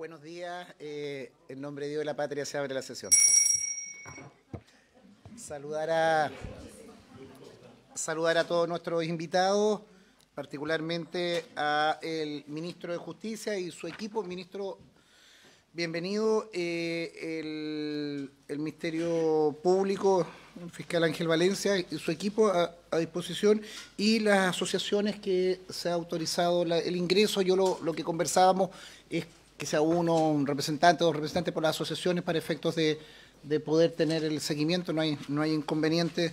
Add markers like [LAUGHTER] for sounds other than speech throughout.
buenos días. Eh, en nombre de Dios de la Patria se abre la sesión. Saludar a, saludar a todos nuestros invitados, particularmente al ministro de Justicia y su equipo. Ministro, bienvenido. Eh, el, el, Ministerio Público, el fiscal Ángel Valencia y su equipo a, disposición y las asociaciones que se ha autorizado el ingreso. Yo lo, lo que conversábamos es que sea uno, un representante, dos representantes por las asociaciones para efectos de, poder tener el seguimiento, no hay, no hay inconveniente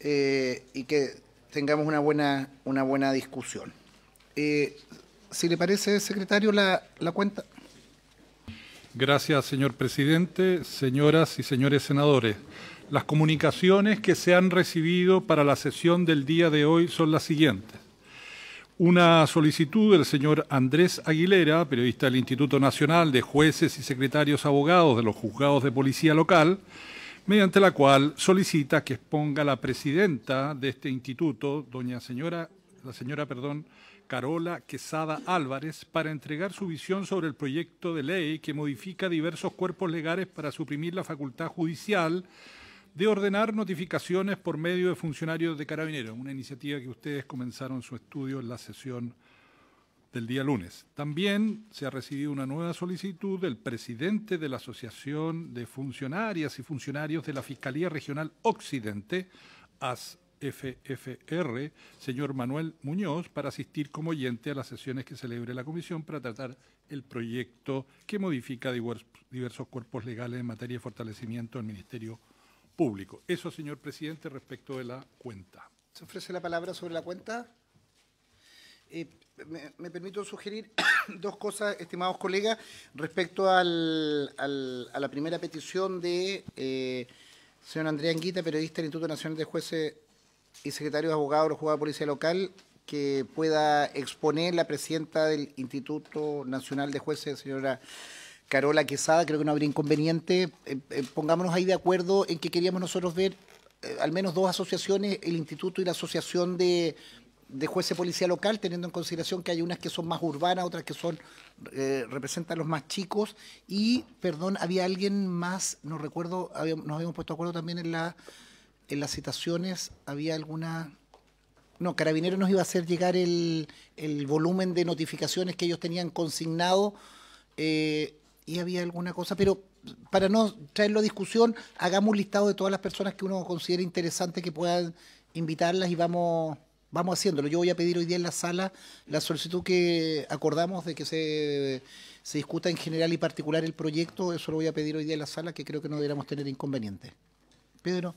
eh, y que tengamos una buena, una buena discusión. Eh, si le parece, secretario, la cuenta. Gracias, señor presidente, señoras y señores senadores. Las comunicaciones que se han recibido para la sesión del día de hoy son las siguientes. Una solicitud del señor Andrés Aguilera, periodista del Instituto Nacional de Jueces y Secretarios Abogados de los Juzgados de Policía Local, mediante la cual solicita que exponga la presidenta de este instituto, doña señora, la señora, perdón, Carola Quesada Álvarez, para entregar su visión sobre el proyecto de ley que modifica diversos cuerpos legales para suprimir la facultad judicial de ordenar notificaciones por medio de funcionarios de carabineros, una iniciativa que ustedes comenzaron su estudio en la sesión del día lunes. También se ha recibido una nueva solicitud del presidente de la Asociación de Funcionarias y Funcionarios de la Fiscalía Regional Occidente, ASFFR, señor Manuel Muñoz, para asistir como oyente a las sesiones que celebre la Comisión para tratar el proyecto que modifica diversos cuerpos legales en materia de fortalecimiento del Ministerio eso, señor presidente, respecto de la cuenta. ¿Se ofrece la palabra sobre la cuenta? Eh, me, permito sugerir [COUGHS] dos cosas, estimados colegas, respecto a la primera petición de eh, señor Andrea Anguita, periodista del Instituto Nacional de Jueces y Secretario de Abogados de la de Policía Local, que pueda exponer la presidenta del Instituto Nacional de Jueces, señora Carola Quesada, creo que no habría inconveniente. Eh, eh, pongámonos ahí de acuerdo en que queríamos nosotros ver eh, al menos dos asociaciones, el instituto y la asociación de, jueces policía local, teniendo en consideración que hay unas que son más urbanas, otras que son representan a los más chicos. Y, perdón, había alguien más, no recuerdo, nos habíamos puesto de acuerdo también en, la, en las citaciones, había alguna... No, Carabineros nos iba a hacer llegar el, volumen de notificaciones que ellos tenían consignado y había alguna cosa, pero para no traerlo a discusión, hagamos un listado de todas las personas que uno considere interesante que puedan invitarlas y vamos, vamos haciéndolo. Yo voy a pedir hoy día en la sala la solicitud que acordamos de que se, discuta en general y particular el proyecto, eso lo voy a pedir hoy día en la sala, que creo que no deberíamos tener inconveniente. Pedro.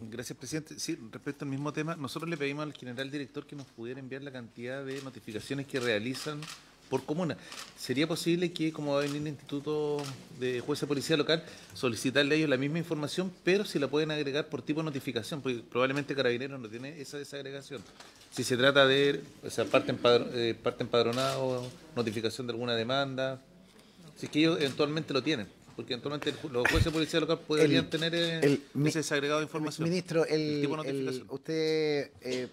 Gracias, presidente. Sí, respecto al mismo tema, nosotros le pedimos al general director que nos pudiera enviar la cantidad de notificaciones que realizan por comuna. ¿Sería posible que, como va a venir el Instituto de Jueces de Policía Local, solicitarle a ellos la misma información, pero si la pueden agregar por tipo de notificación? Porque probablemente Carabineros no tiene esa desagregación. Si se trata de, o sea, parte, empadronado eh, empadronada notificación de alguna demanda, si es que ellos eventualmente lo tienen porque eventualmente los jueces de policía local podrían tener eh, el, ese desagregado de información. Ministro, el, usted eh,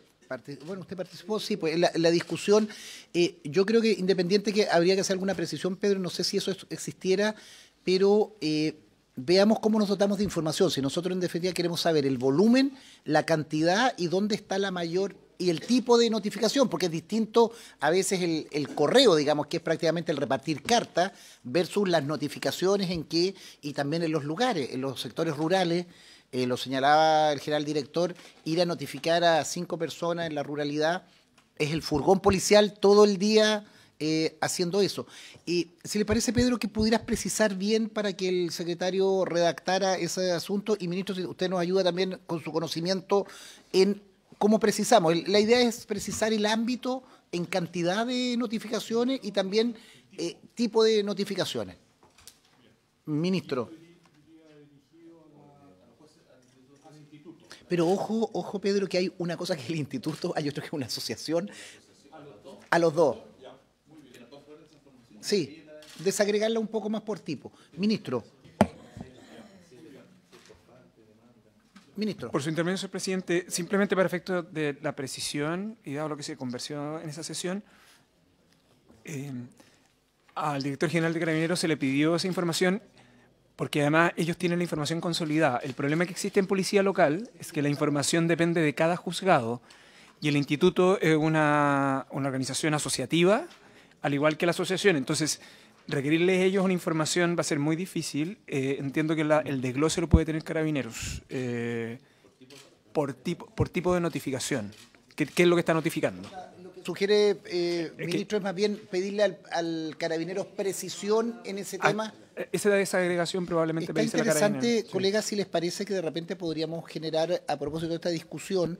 bueno, usted participó, sí, pues la, discusión, eh, yo creo que independiente que habría que hacer alguna precisión, Pedro, no sé si eso existiera, pero eh, veamos cómo nos dotamos de información. Si nosotros en definitiva queremos saber el volumen, la cantidad y dónde está la mayor y el tipo de notificación, porque es distinto a veces el, correo, digamos, que es prácticamente el repartir carta, versus las notificaciones en qué y también en los lugares, en los sectores rurales, eh, lo señalaba el general director, ir a notificar a cinco personas en la ruralidad, es el furgón policial todo el día eh, haciendo eso. Y si le parece, Pedro, que pudieras precisar bien para que el secretario redactara ese asunto y, ministro, si usted nos ayuda también con su conocimiento en cómo precisamos. La idea es precisar el ámbito en cantidad de notificaciones y también eh, tipo de notificaciones. Ministro. Pero ojo, ojo, Pedro, que hay una cosa que es el instituto, hay otro que es una asociación. ¿A los dos? Sí, desagregarla un poco más por tipo. Ministro. Ministro. Por su intermedio, señor presidente, simplemente para efecto de la precisión y dado lo que se conversó en esa sesión, eh, al director general de Carabineros se le pidió esa información porque además ellos tienen la información consolidada. El problema que existe en policía local es que la información depende de cada juzgado y el instituto es una, organización asociativa, al igual que la asociación. Entonces, requerirles ellos una información va a ser muy difícil. Eh, entiendo que el desglose lo puede tener carabineros eh, por, tipo, por tipo de notificación. ¿Qué, es lo que está notificando? sugiere, eh, ministro, es más bien pedirle al, Carabineros precisión en ese ah, tema? Eh, esa desagregación probablemente Está interesante, colegas, si les parece que de repente podríamos generar, a propósito de esta discusión,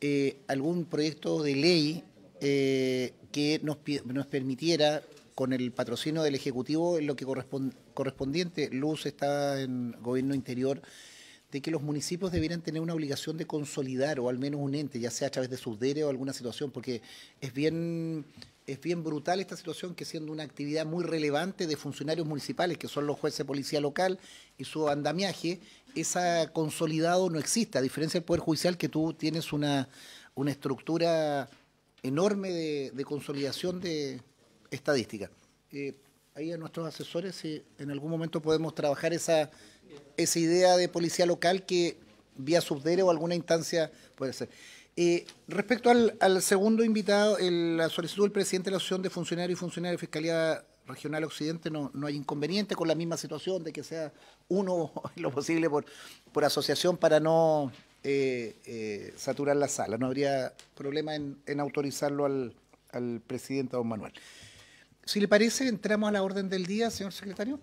eh, algún proyecto de ley eh, que nos, permitiera con el patrocinio del Ejecutivo en lo que corresponde, correspondiente, Luz está en Gobierno Interior, de que los municipios debieran tener una obligación de consolidar o al menos un ente, ya sea a través de sus DERE o alguna situación, porque es bien, es bien brutal esta situación que siendo una actividad muy relevante de funcionarios municipales, que son los jueces de policía local y su andamiaje, esa consolidado no existe, a diferencia del Poder Judicial que tú tienes una, una estructura enorme de, consolidación de estadística. Eh, ahí a nuestros asesores si en algún momento podemos trabajar esa esa idea de policía local que vía subdere o alguna instancia puede ser. Eh, respecto al, segundo invitado, la solicitud del presidente de la Asociación de Funcionarios y Funcionarios de Fiscalía Regional Occidente no, no hay inconveniente con la misma situación de que sea uno [LAUGHS] lo posible por, por asociación para no eh, eh, saturar la sala. No habría problema en, autorizarlo al, al presidente don Manuel. Si le parece, entramos a la orden del día, señor secretario.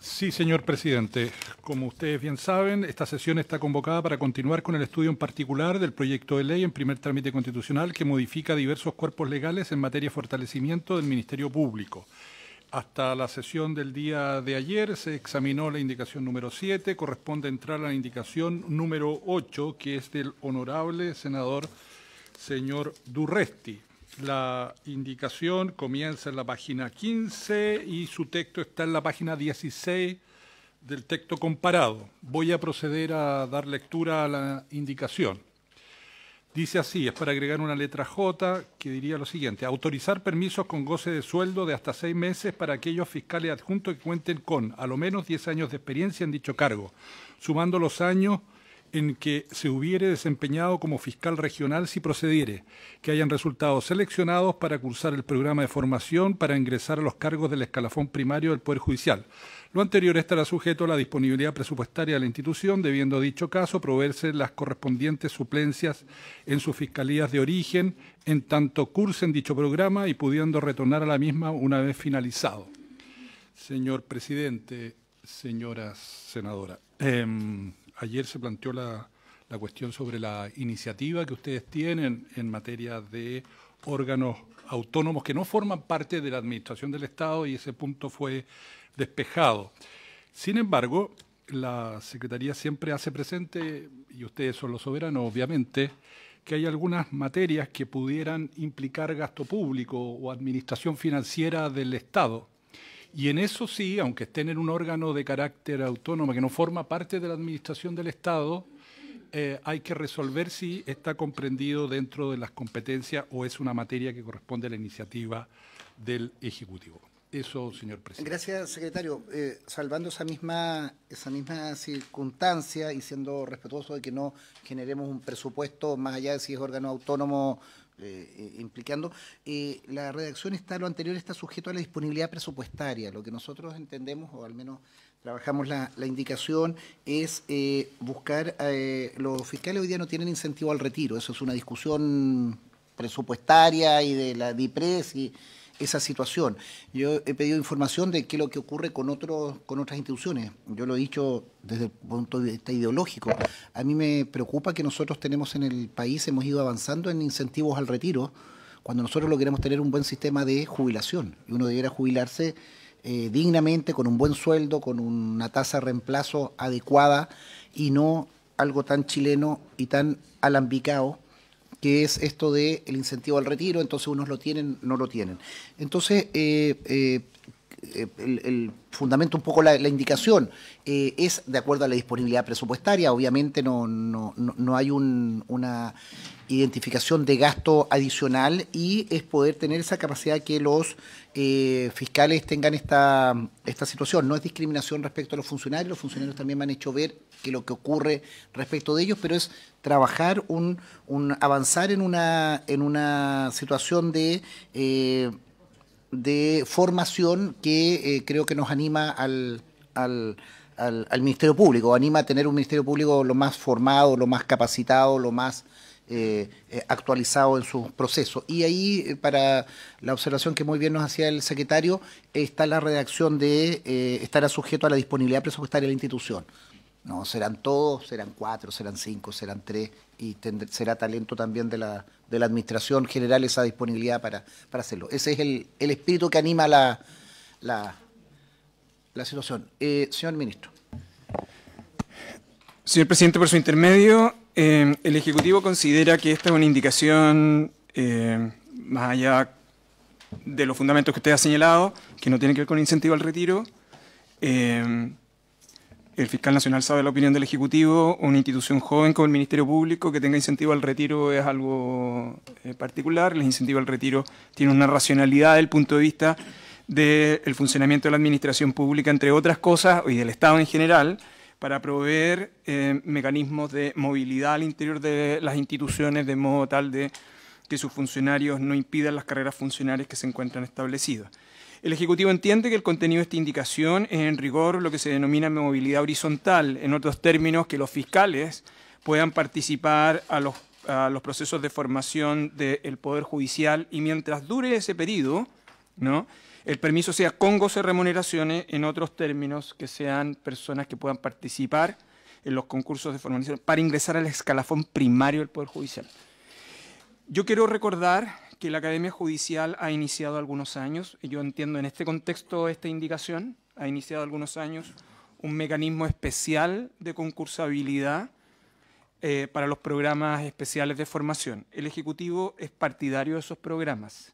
Sí, señor presidente. Como ustedes bien saben, esta sesión está convocada para continuar con el estudio en particular del proyecto de ley en primer trámite constitucional que modifica diversos cuerpos legales en materia de fortalecimiento del Ministerio Público. Hasta la sesión del día de ayer se examinó la indicación número 7, corresponde entrar a la indicación número 8, que es del honorable senador señor Durresti. La indicación comienza en la página 15 y su texto está en la página 16 del texto comparado. Voy a proceder a dar lectura a la indicación. Dice así, es para agregar una letra J que diría lo siguiente, autorizar permisos con goce de sueldo de hasta seis meses para aquellos fiscales adjuntos que cuenten con a lo menos 10 años de experiencia en dicho cargo, sumando los años en que se hubiere desempeñado como fiscal regional si procediere, que hayan resultado seleccionados para cursar el programa de formación para ingresar a los cargos del escalafón primario del Poder Judicial. Lo anterior estará sujeto a la disponibilidad presupuestaria de la institución, debiendo dicho caso proveerse las correspondientes suplencias en sus fiscalías de origen, en tanto cursen dicho programa y pudiendo retornar a la misma una vez finalizado. Señor presidente, señora senadora. Em, ayer se planteó la, cuestión sobre la iniciativa que ustedes tienen en materia de órganos autónomos que no forman parte de la administración del Estado y ese punto fue despejado. Sin embargo, la Secretaría siempre hace presente, y ustedes son los soberanos, obviamente, que hay algunas materias que pudieran implicar gasto público o administración financiera del Estado. Y en eso sí, aunque estén en un órgano de carácter autónomo que no forma parte de la administración del Estado, eh, hay que resolver si está comprendido dentro de las competencias o es una materia que corresponde a la iniciativa del Ejecutivo. Eso, señor presidente. Gracias, secretario. Eh, salvando esa misma, esa misma circunstancia y siendo respetuoso de que no generemos un presupuesto más allá de si es órgano autónomo eh, eh, implicando, eh, la redacción está, lo anterior está sujeto a la disponibilidad presupuestaria. Lo que nosotros entendemos, o al menos trabajamos la, la indicación, es buscar, los fiscales hoy día no tienen incentivo al retiro, eso es una discusión presupuestaria y de la DIPRES y esa situación. Yo he pedido información de qué es lo que ocurre con, otros, con otras instituciones. Yo lo he dicho desde el punto de vista ideológico. A mí me preocupa que nosotros tenemos en el país, hemos ido avanzando en incentivos al retiro, cuando nosotros lo queremos tener un buen sistema de jubilación. Y uno debiera jubilarse eh, dignamente, con un buen sueldo, con una tasa de reemplazo adecuada y no algo tan chileno y tan alambicado que es esto del incentivo al retiro, entonces unos lo tienen, no lo tienen. Entonces, eh, eh, eh, el, fundamento un poco la, la indicación es de acuerdo a la disponibilidad presupuestaria. Obviamente no, no, hay una identificación de gasto adicional y es poder tener esa capacidad que los eh, fiscales tengan esta, esta situación. No es discriminación respecto a los funcionarios, los funcionarios también me han hecho ver que lo que ocurre respecto de ellos, pero es trabajar, un, avanzar en una, en una situación de... Eh, de formación que eh, creo que nos anima al, al Ministerio Público, anima a tener un Ministerio Público lo más formado, lo más capacitado, lo más eh, eh, actualizado en su proceso Y ahí, eh, para la observación que muy bien nos hacía el secretario, está la redacción de estar estará sujeto a la disponibilidad presupuestaria de la institución. No, serán todos, serán cuatro, serán cinco, serán tres, y será talento también de la, de la Administración general esa disponibilidad para, para hacerlo. Ese es el, espíritu que anima la, la, situación. señor ministro. Señor presidente, por su intermedio, eh, el Ejecutivo considera que esta es una indicación, eh, más allá de los fundamentos que usted ha señalado, que no tiene que ver con incentivo al retiro. Eh, el fiscal nacional sabe la opinión del Ejecutivo, una institución joven como el Ministerio Público que tenga incentivo al retiro es algo particular, el incentivo al retiro tiene una racionalidad desde el punto de vista del funcionamiento de la administración pública, entre otras cosas, y del Estado en general, para proveer eh, mecanismos de movilidad al interior de las instituciones de modo tal de que sus funcionarios no impidan las carreras funcionarias que se encuentran establecidas. El Ejecutivo entiende que el contenido de esta indicación es en rigor lo que se denomina movilidad horizontal, en otros términos, que los fiscales puedan participar a los, procesos de formación del Poder Judicial y mientras dure ese periodo, ¿no? el permiso sea con goce remuneraciones, en otros términos, que sean personas que puedan participar en los concursos de formalización para ingresar al escalafón primario del Poder Judicial. Yo quiero recordar que la Academia Judicial ha iniciado algunos años, y yo entiendo en este contexto esta indicación, ha iniciado algunos años un mecanismo especial de concursabilidad eh, para los programas especiales de formación. El Ejecutivo es partidario de esos programas,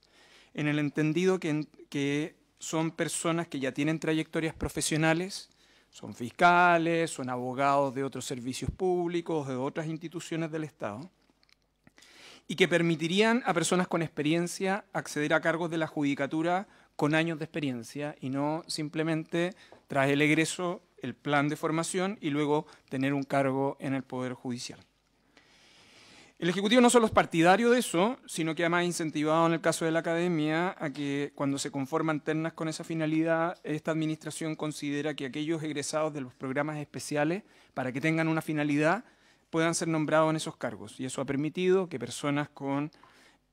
en el entendido que, que son personas que ya tienen trayectorias profesionales, son fiscales, son abogados de otros servicios públicos, de otras instituciones del Estado, y que permitirían a personas con experiencia acceder a cargos de la judicatura con años de experiencia y no simplemente tras el egreso el plan de formación y luego tener un cargo en el Poder Judicial. El Ejecutivo no solo es partidario de eso, sino que además ha incentivado en el caso de la academia a que cuando se conforman ternas con esa finalidad, esta administración considera que aquellos egresados de los programas especiales, para que tengan una finalidad, puedan ser nombrados en esos cargos. Y eso ha permitido que personas con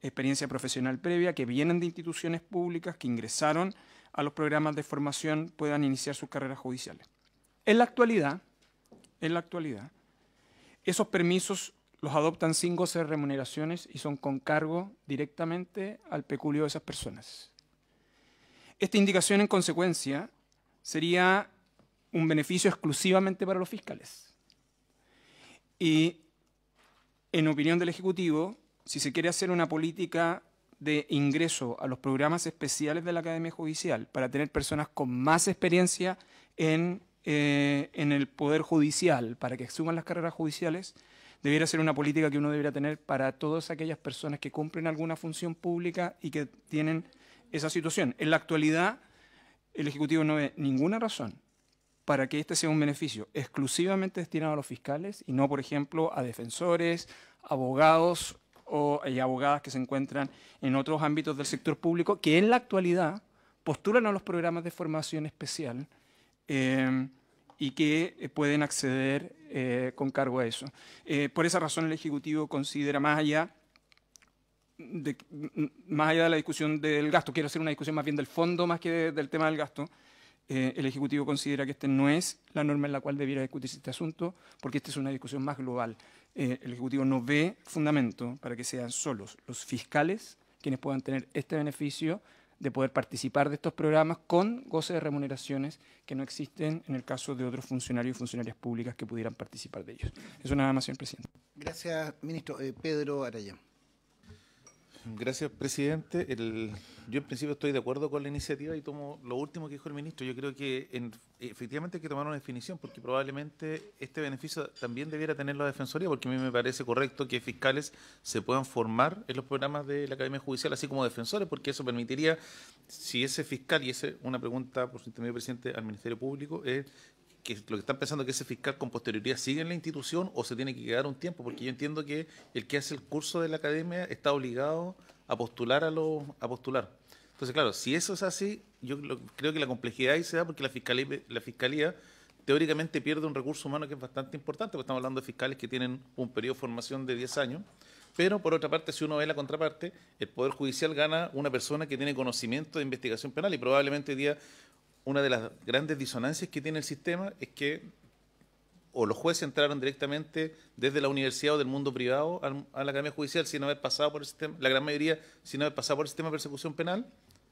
experiencia profesional previa, que vienen de instituciones públicas, que ingresaron a los programas de formación, puedan iniciar sus carreras judiciales. En la actualidad, en la actualidad, esos permisos los adoptan sin goce de remuneraciones y son con cargo directamente al peculio de esas personas. Esta indicación, en consecuencia, sería un beneficio exclusivamente para los fiscales. Y, en opinión del Ejecutivo, si se quiere hacer una política de ingreso a los programas especiales de la Academia Judicial para tener personas con más experiencia en, eh, el Poder Judicial, para que asuman las carreras judiciales, debiera ser una política que uno debería tener para todas aquellas personas que cumplen alguna función pública y que tienen esa situación. En la actualidad, el Ejecutivo no ve ninguna razón para que este sea un beneficio exclusivamente destinado a los fiscales y no, por ejemplo, a defensores, abogados o, abogadas que se encuentran en otros ámbitos del sector público, que en la actualidad postulan a los programas de formación especial. Eh, y que eh, pueden acceder eh, con cargo a eso. Eh, por esa razón el Ejecutivo considera más allá, de, más allá de la discusión del gasto, quiero hacer una discusión más bien del fondo más que del tema del gasto, el Ejecutivo considera que esta no es la norma en la cual debiera discutirse este asunto, porque esta es una discusión más global. el Ejecutivo no ve fundamento para que sean solos los fiscales quienes puedan tener este beneficio de poder participar de estos programas con goce de remuneraciones que no existen en el caso de otros funcionarios y funcionarias públicas que pudieran participar de ellos. Eso nada más, señor presidente. Gracias, ministro. Eh, Pedro Arayán. Gracias, presidente. yo en principio estoy de acuerdo con la iniciativa y tomo lo último que dijo el ministro. Yo creo que en, efectivamente hay que tomar una definición porque probablemente este beneficio también debiera tener la Defensoría porque a mí me parece correcto que fiscales se puedan formar en los programas de la Academia Judicial así como defensores porque eso permitiría, si ese fiscal, y es una pregunta por su intermedio, presidente, al Ministerio Público, es que lo que están pensando es que ese fiscal con posterioridad sigue en la institución o se tiene que quedar un tiempo, porque yo entiendo que el que hace el curso de la academia está obligado a postular a los a postular. Entonces, claro, si eso es así, yo creo que la complejidad ahí se da porque la fiscalía, la fiscalía teóricamente pierde un recurso humano que es bastante importante, porque estamos hablando de fiscales que tienen un periodo de formación de 10 años. Pero por otra parte, si uno ve la contraparte, el Poder Judicial gana una persona que tiene conocimiento de investigación penal y probablemente hoy día una de las grandes disonancias que tiene el sistema es que o los jueces entraron directamente desde la universidad o del mundo privado a la Academia Judicial sin haber pasado por el sistema, la gran mayoría sin haber pasado por el sistema de persecución penal,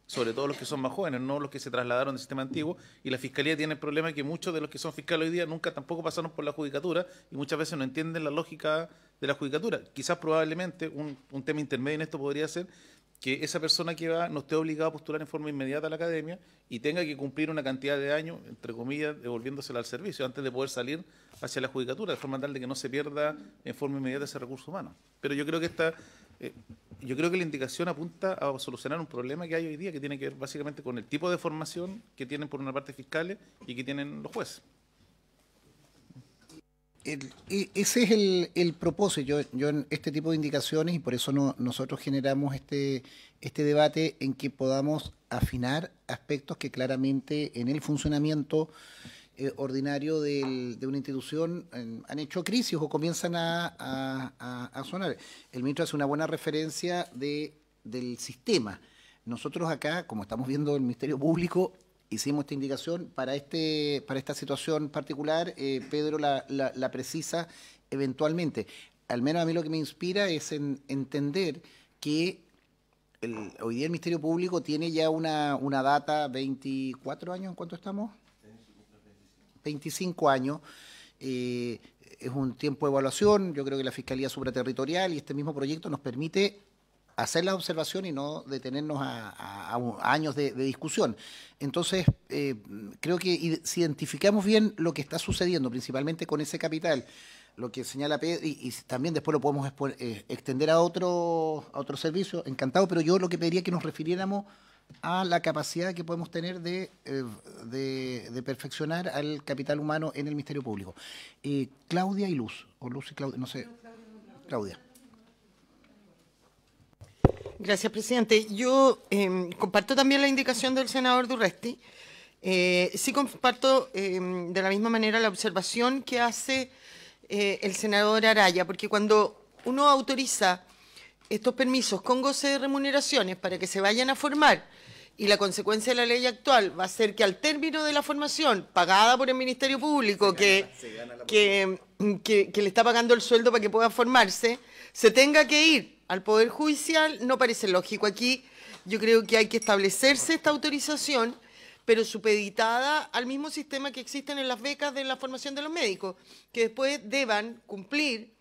sobre todo los que son más jóvenes, no los que se trasladaron del sistema antiguo, y la fiscalía tiene el problema que muchos de los que son fiscales hoy día nunca tampoco pasaron por la judicatura y muchas veces no entienden la lógica de la judicatura. Quizás probablemente un, un tema intermedio en esto podría ser que esa persona que va no esté obligada a postular en forma inmediata a la academia y tenga que cumplir una cantidad de años, entre comillas, devolviéndosela al servicio antes de poder salir hacia la judicatura, de forma tal de que no se pierda en forma inmediata ese recurso humano. Pero yo creo que esta, eh, yo creo que la indicación apunta a solucionar un problema que hay hoy día que tiene que ver básicamente con el tipo de formación que tienen por una parte fiscales y que tienen los jueces el, e, ese es el, propósito. Yo, en este tipo de indicaciones, y por eso nosotros generamos este, este debate en que podamos afinar aspectos que claramente en el funcionamiento eh, ordinario del, de una institución em, han hecho crisis o comienzan a, a, sonar. El ministro hace una buena referencia de, del sistema. Nosotros acá, como estamos viendo el Ministerio Público, hicimos esta indicación. Para, este, para esta situación particular, eh, Pedro la, precisa eventualmente. Al menos a mí lo que me inspira es entender que hoy día el Ministerio Público tiene ya una, data, 24 años, ¿en cuánto estamos? 25 años. Eh, es un tiempo de evaluación, yo creo que la Fiscalía Supraterritorial y este mismo proyecto nos permite hacer la observación y no detenernos a, años de, discusión. Entonces, eh, creo que si identificamos bien lo que está sucediendo, principalmente con ese capital, lo que señala Pedro, y, también después lo podemos eh, extender a otro, a otro servicio, encantado, pero yo lo que pediría que nos refiriéramos a la capacidad que podemos tener de, eh, perfeccionar al capital humano en el Ministerio Público. Claudia y Luz, o Luz y Claudia, no sé. Claudia. Gracias, presidente. Yo em, comparto también la indicación del senador Durresti. Eh, sí comparto em, de la misma manera la observación que hace eh, el senador Araya, porque cuando uno autoriza estos permisos con goce de remuneraciones para que se vayan a formar, y la consecuencia de la ley actual va a ser que al término de la formación pagada por el Ministerio Público, que le está pagando el sueldo para que pueda formarse, se tenga que ir al Poder Judicial no parece lógico. Aquí yo creo que hay que establecerse esta autorización, pero supeditada al mismo sistema que existen en las becas de la formación de los médicos, que después deban cumplir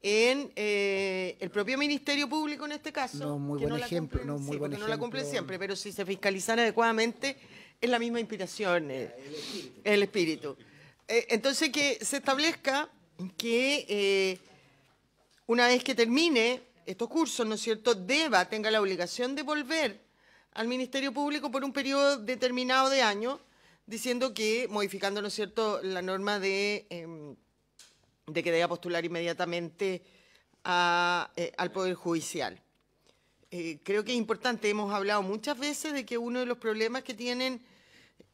en eh, el propio Ministerio Público en este caso. No, muy buen ejemplo. no, muy buen ejemplo. no la cumplen siempre, pero si se fiscalizan adecuadamente, es la misma inspiración, es eh, el espíritu. Eh, entonces, que se establezca que una vez que termine estos cursos, ¿no es cierto?, deba, tenga la obligación de volver al Ministerio Público por un periodo determinado de año, diciendo que, modificando, ¿no es cierto?, la norma de, em, que deba postular inmediatamente eh, al Poder Judicial. Eh, creo que es importante, hemos hablado muchas veces de que uno de los problemas que tienen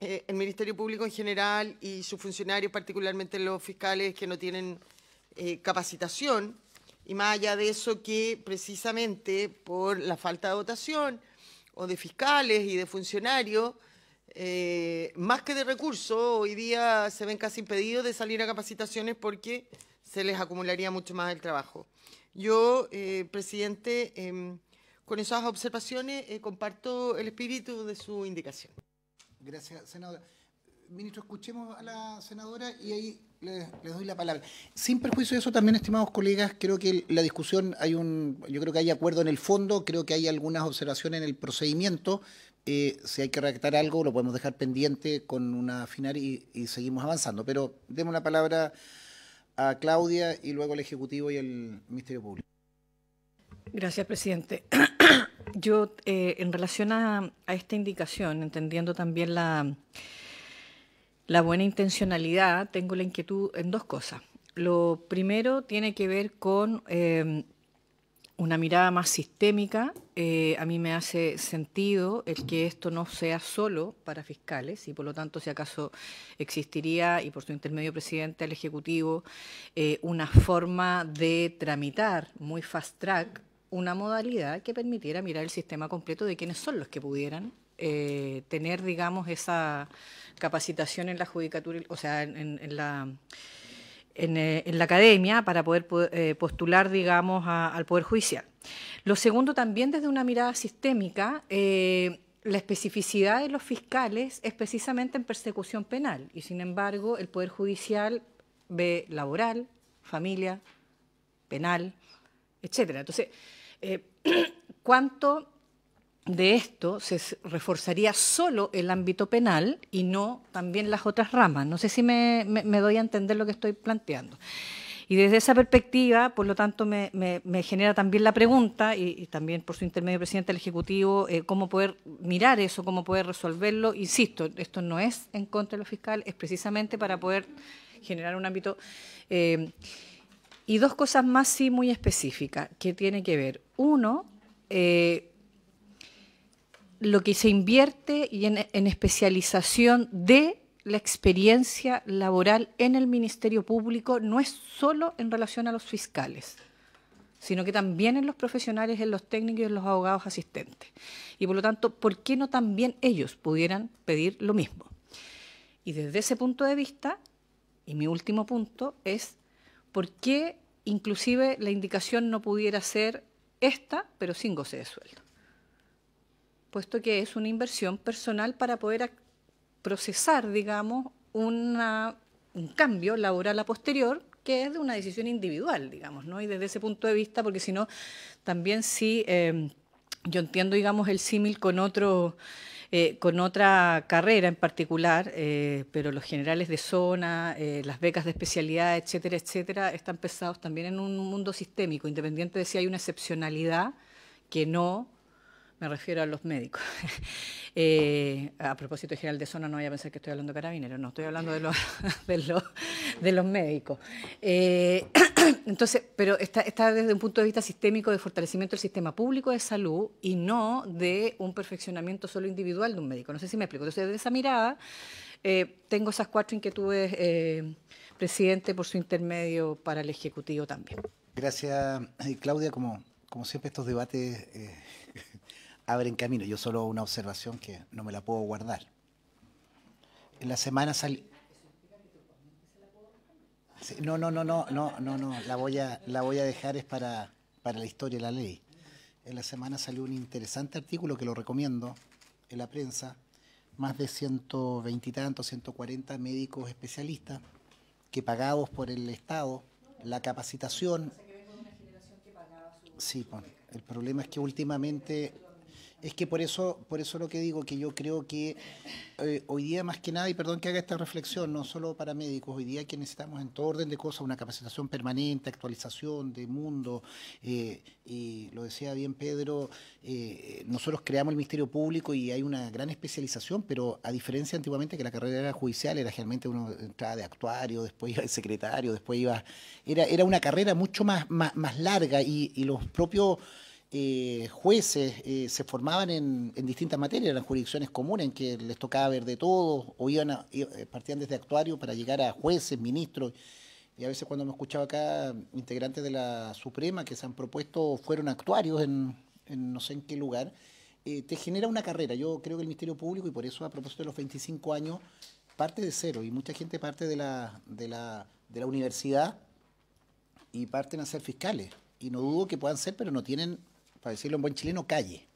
eh, el Ministerio Público en general y sus funcionarios, particularmente los fiscales que no tienen capacitación, y más allá de eso que precisamente por la falta de votación, o de fiscales y de funcionarios, eh, más que de recursos, hoy día se ven casi impedidos de salir a capacitaciones porque se les acumularía mucho más el trabajo. Yo, eh, presidente, em, con esas observaciones eh, comparto el espíritu de su indicación. Gracias, senadora. Ministro, escuchemos a la senadora y ahí les, doy la palabra. Sin perjuicio de eso, también, estimados colegas, creo que la discusión hay un, yo creo que hay acuerdo en el fondo, creo que hay algunas observaciones en el procedimiento. Eh, si hay que redactar algo, lo podemos dejar pendiente con una final y, seguimos avanzando. Pero demos la palabra a Claudia y luego al Ejecutivo y al Ministerio Público. Gracias, presidente. [CLEARS THROAT] Yo, eh, en relación a esta indicación, entendiendo también la la buena intencionalidad, tengo la inquietud en dos cosas. Lo primero tiene que ver con eh, una mirada más sistémica. Eh, a mí me hace sentido el que esto no sea solo para fiscales y por lo tanto si acaso existiría, y por su intermedio presidente al Ejecutivo, eh, una forma de tramitar muy fast track una modalidad que permitiera mirar el sistema completo de quiénes son los que pudieran eh, tener, digamos, esa capacitación en la judicatura, o sea, en, la... Eh, en, la academia para poder eh, postular, digamos, al Poder Judicial. Lo segundo, también desde una mirada sistémica, la especificidad de los fiscales es precisamente en persecución penal y, sin embargo, el Poder Judicial ve laboral, familia, penal, etcétera. Entonces, [CLEARS THROAT] ¿cuánto de esto se reforzaría solo el ámbito penal y no también las otras ramas. No sé si me, doy a entender lo que estoy planteando. Y desde esa perspectiva, por lo tanto, me, genera también la pregunta, y, también por su intermedio presidente del Ejecutivo, eh, cómo poder mirar eso, cómo poder resolverlo. Insisto, esto no es en contra de lo fiscal, es precisamente para poder generar un ámbito. Eh, y dos cosas más, sí, muy específicas, que tiene que ver. Uno, eh, lo que se invierte y en, en especialización de la experiencia laboral en el Ministerio Público no es solo en relación a los fiscales, sino que también en los profesionales, en los técnicos y en los abogados asistentes. Y por lo tanto, ¿por qué no también ellos pudieran pedir lo mismo? Y desde ese punto de vista, y mi último punto es, ¿por qué inclusive la indicación no pudiera ser esta, pero sin goce de sueldo? puesto que es una inversión personal para poder procesar, digamos, un cambio laboral a posterior que es de una decisión individual, digamos, ¿no? Y desde ese punto de vista, porque si no, también sí, em, yo entiendo, digamos, el símil con otro... Eh, con otra carrera en particular, eh, pero los generales de zona, eh, las becas de especialidad, etcétera, etcétera, están pesados también en un mundo sistémico, independiente de si hay una excepcionalidad que no me refiero a los médicos. [LAUGHS] Eh, a propósito general de zona, no voy a pensar que estoy hablando de carabineros, no, estoy hablando de los, [LAUGHS] de los, médicos. Eh, [CLEARS THROAT] entonces, pero está, desde un punto de vista sistémico de fortalecimiento del sistema público de salud y no de un perfeccionamiento solo individual de un médico. No sé si me explico. Entonces, desde esa mirada, eh, tengo esas cuatro inquietudes, presidente, por su intermedio para el Ejecutivo también. Gracias, Claudia. Como, como siempre, estos debates en camino. Yo solo una observación que no me la puedo guardar. En la semana salí... no, no, no, no, no, no, no, la voy a, la voy a dejar es para, para la historia y la ley. En la semana salió un interesante artículo que lo recomiendo en la prensa, más de 120 veintitantos, tantos, 140 médicos especialistas que pagados por el Estado, la capacitación... Sí, el problema es que últimamente es que por eso, por eso lo que digo, que yo creo que eh, hoy día más que nada, y perdón que haga esta reflexión, no solo para médicos, hoy día que necesitamos en todo orden de cosas una capacitación permanente, actualización de mundo, eh, y lo decía bien Pedro, eh, nosotros creamos el Ministerio Público y hay una gran especialización, pero a diferencia antiguamente que la carrera era judicial, era generalmente uno entraba de actuario, después iba de secretario, después iba... Era, era una carrera mucho más, más, larga y, y los propios eh, jueces eh, se formaban en, distintas materias, las jurisdicciones comunes en que les tocaba ver de todo, o iban eh, partían desde actuarios para llegar a jueces, ministros. Y a veces cuando me escuchaba acá, integrantes de la Suprema que se han propuesto, fueron actuarios en, no sé en qué lugar, te genera una carrera. Yo creo que el Ministerio Público, y por eso a propósito de los 25 años, parte de cero, y mucha gente parte de la, de la, de la universidad y parten a ser fiscales. Y no dudo que puedan ser, pero no tienen para decirlo en buen chileno, calle.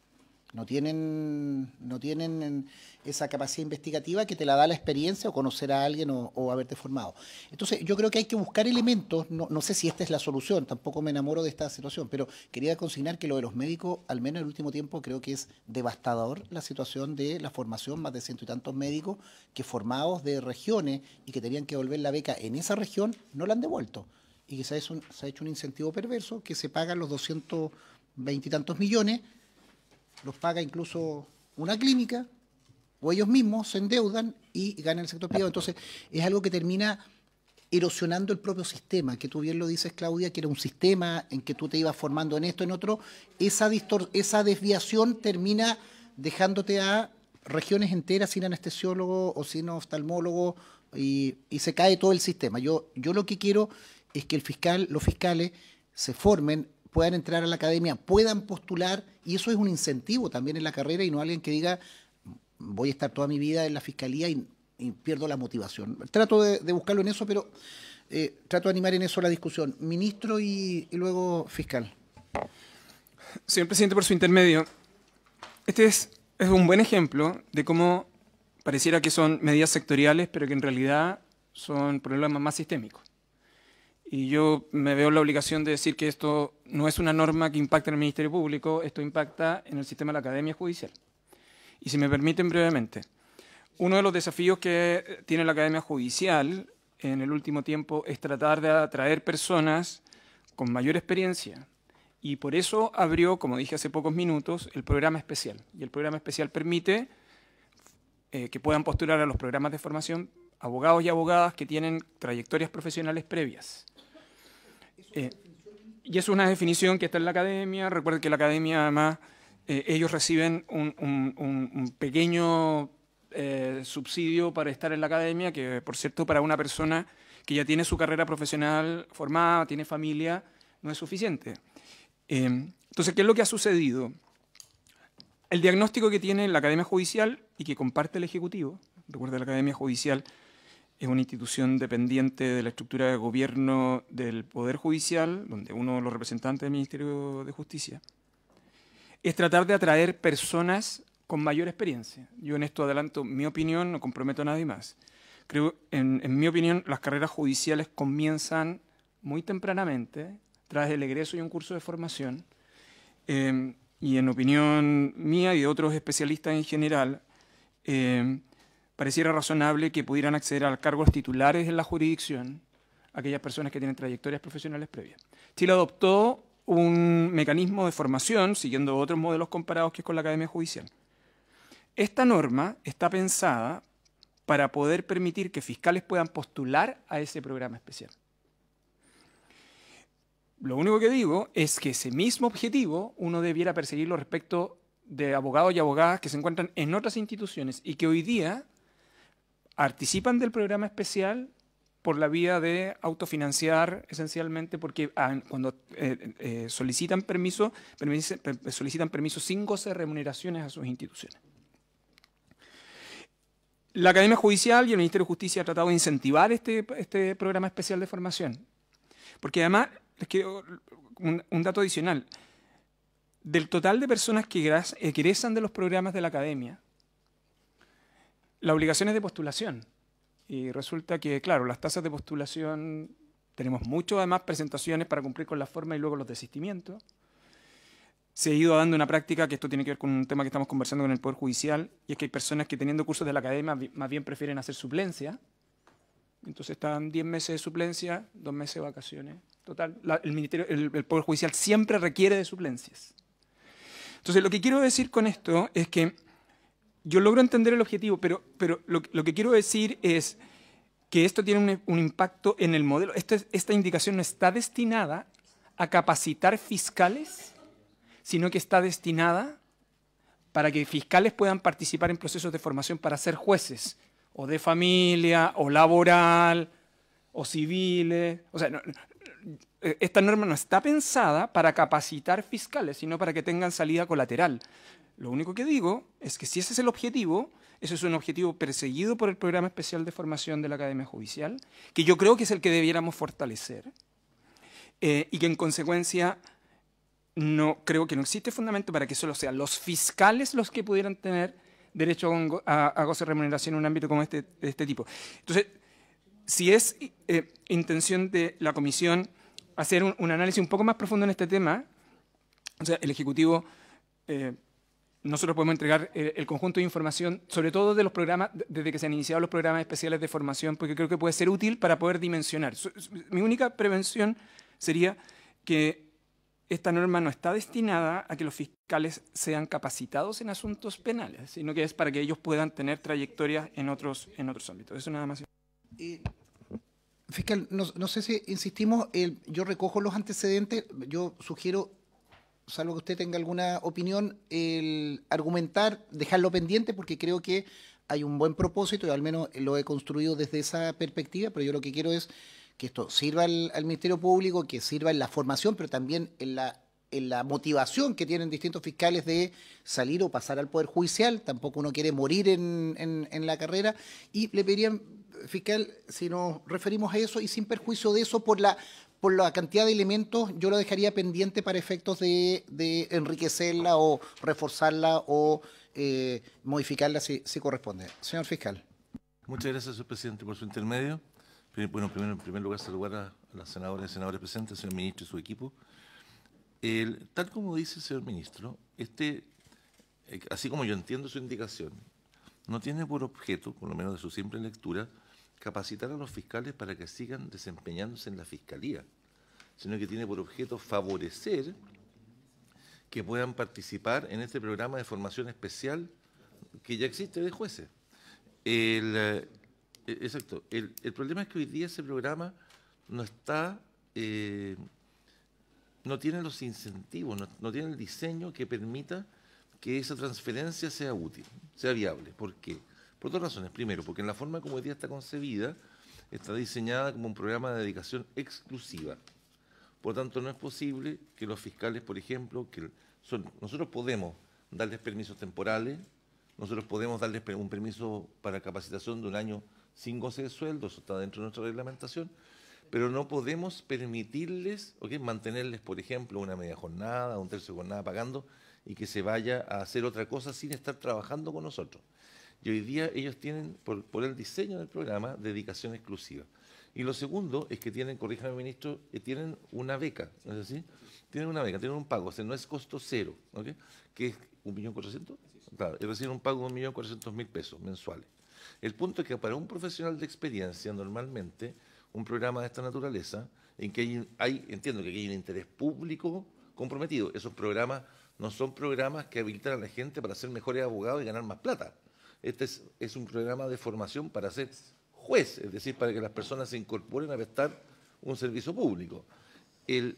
No tienen, no tienen esa capacidad investigativa que te la da la experiencia o conocer a alguien o, haberte formado. Entonces, yo creo que hay que buscar elementos, no, sé si esta es la solución, tampoco me enamoro de esta situación, pero quería consignar que lo de los médicos, al menos en el último tiempo, creo que es devastador la situación de la formación, más de ciento y tantos médicos que formados de regiones y que tenían que volver la beca en esa región, no la han devuelto. Y que se un, se ha hecho un incentivo perverso que se pagan los 200 veintitantos millones, los paga incluso una clínica, o ellos mismos se endeudan y ganan el sector privado. Entonces, es algo que termina erosionando el propio sistema, que tú bien lo dices, Claudia, que era un sistema en que tú te ibas formando en esto, en otro, esa, esa desviación termina dejándote a regiones enteras sin anestesiólogo o sin oftalmólogo y, se cae todo el sistema. Yo, yo lo que quiero es que el fiscal, los fiscales se formen puedan entrar a la academia, puedan postular, y eso es un incentivo también en la carrera y no alguien que diga, voy a estar toda mi vida en la fiscalía y, pierdo la motivación. Trato de, buscarlo en eso, pero eh, trato de animar en eso la discusión. Ministro y, luego fiscal. Señor presidente, por su intermedio, este es un buen ejemplo de cómo pareciera que son medidas sectoriales, pero que en realidad son problemas más sistémicos. Y yo me veo la obligación de decir que esto no es una norma que impacta en el Ministerio Público, esto impacta en el sistema de la Academia Judicial. Y si me permiten brevemente, uno de los desafíos que tiene la Academia Judicial en el último tiempo es tratar de atraer personas con mayor experiencia. Y por eso abrió, como dije hace pocos minutos, el programa especial. Y el programa especial permite eh, que puedan postular a los programas de formación abogados y abogadas que tienen trayectorias profesionales previas. Eh, y es una definición que está en la academia. Recuerden que la academia, además, eh, ellos reciben un, pequeño eh, subsidio para estar en la academia, que por cierto, para una persona que ya tiene su carrera profesional formada, tiene familia, no es suficiente. entonces, ¿qué es lo que ha sucedido? El diagnóstico que tiene la Academia Judicial y que comparte el Ejecutivo, recuerda la Academia Judicial es una institución dependiente de la estructura de gobierno del Poder Judicial, donde uno de los representantes del Ministerio de Justicia, es tratar de atraer personas con mayor experiencia. Yo en esto adelanto mi opinión, no comprometo a nadie más. Creo, en, mi opinión, las carreras judiciales comienzan muy tempranamente, tras el egreso y un curso de formación, eh, y en opinión mía y de otros especialistas en general, eh, pareciera razonable que pudieran acceder a cargos titulares en la jurisdicción aquellas personas que tienen trayectorias profesionales previas. Chile adoptó un mecanismo de formación siguiendo otros modelos comparados que es con la Academia Judicial. Esta norma está pensada para poder permitir que fiscales puedan postular a ese programa especial. Lo único que digo es que ese mismo objetivo uno debiera perseguirlo respecto de abogados y abogadas que se encuentran en otras instituciones y que hoy día participan del programa especial por la vía de autofinanciar esencialmente porque ah, cuando eh, eh, solicitan permiso, eh, solicitan permiso sin goce de remuneraciones a sus instituciones. La Academia Judicial y el Ministerio de Justicia han tratado de incentivar este, este programa especial de formación, porque además, les quiero un, dato adicional, del total de personas que egresan de los programas de la Academia, la obligación de postulación. Y resulta que, claro, las tasas de postulación, tenemos mucho además presentaciones para cumplir con la forma y luego los desistimientos. Se ha ido dando una práctica, que esto tiene que ver con un tema que estamos conversando con el Poder Judicial, y es que hay personas que teniendo cursos de la academia más bien prefieren hacer suplencia. Entonces están 10 meses de suplencia, 2 meses de vacaciones. Total, el, ministerio, el Poder Judicial siempre requiere de suplencias. Entonces lo que quiero decir con esto es que yo logro entender el objetivo, pero, pero lo, que quiero decir es que esto tiene un, impacto en el modelo. Esto esta indicación no está destinada a capacitar fiscales, sino que está destinada para que fiscales puedan participar en procesos de formación para ser jueces, o de familia, o laboral, o civiles. O sea, eh, esta norma no está pensada para capacitar fiscales, sino para que tengan salida colateral. Lo único que digo es que si ese es el objetivo, ese es un objetivo perseguido por el programa especial de formación de la Academia Judicial, que yo creo que es el que debiéramos fortalecer eh, y que en consecuencia no creo que no existe fundamento para que solo sean los fiscales los que pudieran tener derecho a, a goce de remuneración en un ámbito como este, de este tipo. Entonces, si es eh, intención de la Comisión hacer un, análisis un poco más profundo en este tema, o sea, el Ejecutivo... Eh, nosotros podemos entregar eh, el conjunto de información, sobre todo de los programas, desde que se han iniciado los programas especiales de formación, porque creo que puede ser útil para poder dimensionar. Mi única prevención sería que esta norma no está destinada a que los fiscales sean capacitados en asuntos penales, sino que es para que ellos puedan tener trayectorias en otros, en otros ámbitos. Eso nada más. fiscal, no, sé si insistimos, yo recojo los antecedentes, yo sugiero salvo que usted tenga alguna opinión, el argumentar, dejarlo pendiente, porque creo que hay un buen propósito, y al menos lo he construido desde esa perspectiva, pero yo lo que quiero es que esto sirva al, Ministerio Público, que sirva en la formación, pero también en la motivación que tienen distintos fiscales de salir o pasar al Poder Judicial, tampoco uno quiere morir en, la carrera, y le pedirían, fiscal, si nos referimos a eso, y sin perjuicio de eso, por la por la cantidad de elementos, yo lo dejaría pendiente para efectos de, enriquecerla o reforzarla o eh, modificarla si, corresponde. Señor fiscal. Muchas gracias, señor presidente, por su intermedio. Bueno, primero, en primer lugar, saludar a, las senadoras y senadores presentes, señor ministro y su equipo. tal como dice el señor ministro, este, eh, así como yo entiendo su indicación, no tiene por objeto, por lo menos de su simple lectura, capacitar a los fiscales para que sigan desempeñándose en la fiscalía, sino que tiene por objeto favorecer que puedan participar en este programa de formación especial que ya existe de jueces. Eh, exacto. El, problema es que hoy día ese programa no está, eh, no tiene los incentivos, no tiene el diseño que permita que esa transferencia sea útil, sea viable. ¿Por qué? Por dos razones. Primero, porque en la forma como hoy día está concebida, está diseñada como un programa de dedicación exclusiva. Por tanto, no es posible que los fiscales, por ejemplo, que nosotros podemos darles permisos temporales, nosotros podemos darles un permiso para capacitación de un año sin goce de sueldo, eso está dentro de nuestra reglamentación, pero no podemos permitirles, mantenerles, por ejemplo, una media jornada, un tercio de jornada pagando y que se vaya a hacer otra cosa sin estar trabajando con nosotros. Y hoy día ellos tienen, por, el diseño del programa, dedicación exclusiva. Y lo segundo es que tienen, corríjame ministro, eh, tienen una beca, ¿no es así? Tienen una beca, tienen un pago, o sea, no es costo cero, Que es un millón cuatrocientos, claro, es decir, un pago de un mil pesos mensuales. El punto es que para un profesional de experiencia, normalmente, un programa de esta naturaleza, en que hay, hay entiendo que hay un interés público comprometido, esos programas no son programas que habilitan a la gente para ser mejores abogados y ganar más plata. Este es, un programa de formación para ser juez, es decir, para que las personas se incorporen a prestar un servicio público. El,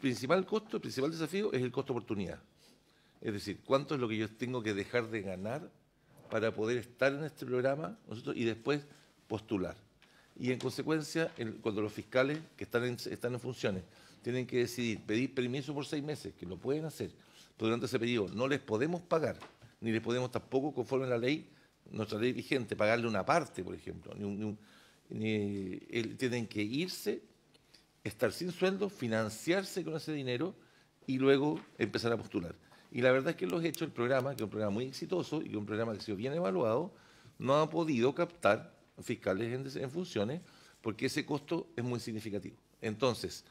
principal costo, el principal desafío es el costo oportunidad. Es decir, cuánto es lo que yo tengo que dejar de ganar para poder estar en este programa y después postular. Y en consecuencia, cuando los fiscales que están en, están en funciones tienen que decidir pedir permiso por seis meses, que lo pueden hacer, pero durante ese periodo no les podemos pagar, ni les podemos tampoco, conforme a la ley, nuestra ley vigente, pagarle una parte, por ejemplo. tienen que irse, estar sin sueldo, financiarse con ese dinero y luego empezar a postular. Y la verdad es que los hechos, el programa, que es un programa muy exitoso y un programa que ha sido bien evaluado, no ha podido captar fiscales en funciones porque ese costo es muy significativo. Entonces,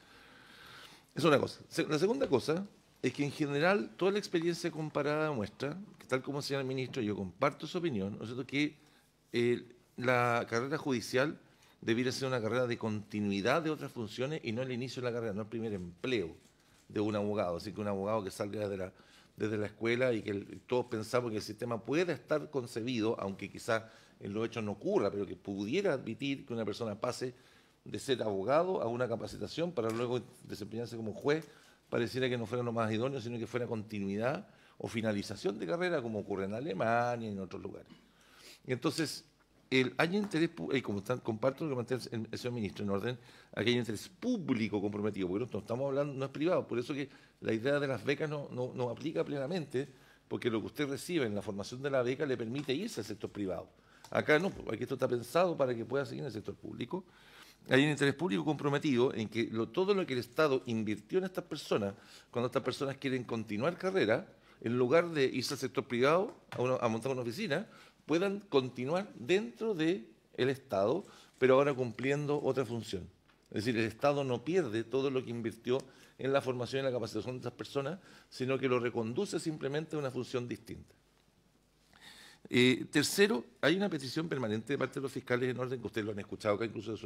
es una cosa. La segunda cosa es que en general toda la experiencia comparada muestra, que tal como señala el ministro, yo comparto su opinión, que eh, la carrera judicial debiera ser una carrera de continuidad de otras funciones y no el inicio de la carrera, no el primer empleo de un abogado, así que un abogado que salga desde la, escuela y que todos pensamos que el sistema pueda estar concebido, aunque quizás en los hechos no ocurra, pero que pudiera admitir que una persona pase de ser abogado a una capacitación para luego desempeñarse como juez pareciera que no fuera lo más idóneo, sino que fuera continuidad o finalización de carrera, como ocurre en Alemania y en otros lugares. Entonces, hay interés, y como están, comparto lo que mantiene el, señor ministro en orden, aquí hay interés público comprometido, porque no, estamos hablando, no es privado, por eso que la idea de las becas no, no, no, aplica plenamente, porque lo que usted recibe en la formación de la beca le permite irse al sector privado. Acá no, porque esto está pensado para que pueda seguir en el sector público hay un interés público comprometido en que todo lo que el Estado invirtió en estas personas, cuando estas personas quieren continuar carrera, en lugar de irse al sector privado a, montar una oficina, puedan continuar dentro del Estado, pero ahora cumpliendo otra función. Es decir, el Estado no pierde todo lo que invirtió en la formación y la capacitación de estas personas, sino que lo reconduce simplemente a una función distinta. Eh, tercero, hay una petición permanente de parte de los fiscales en orden, que ustedes lo han escuchado acá, incluso de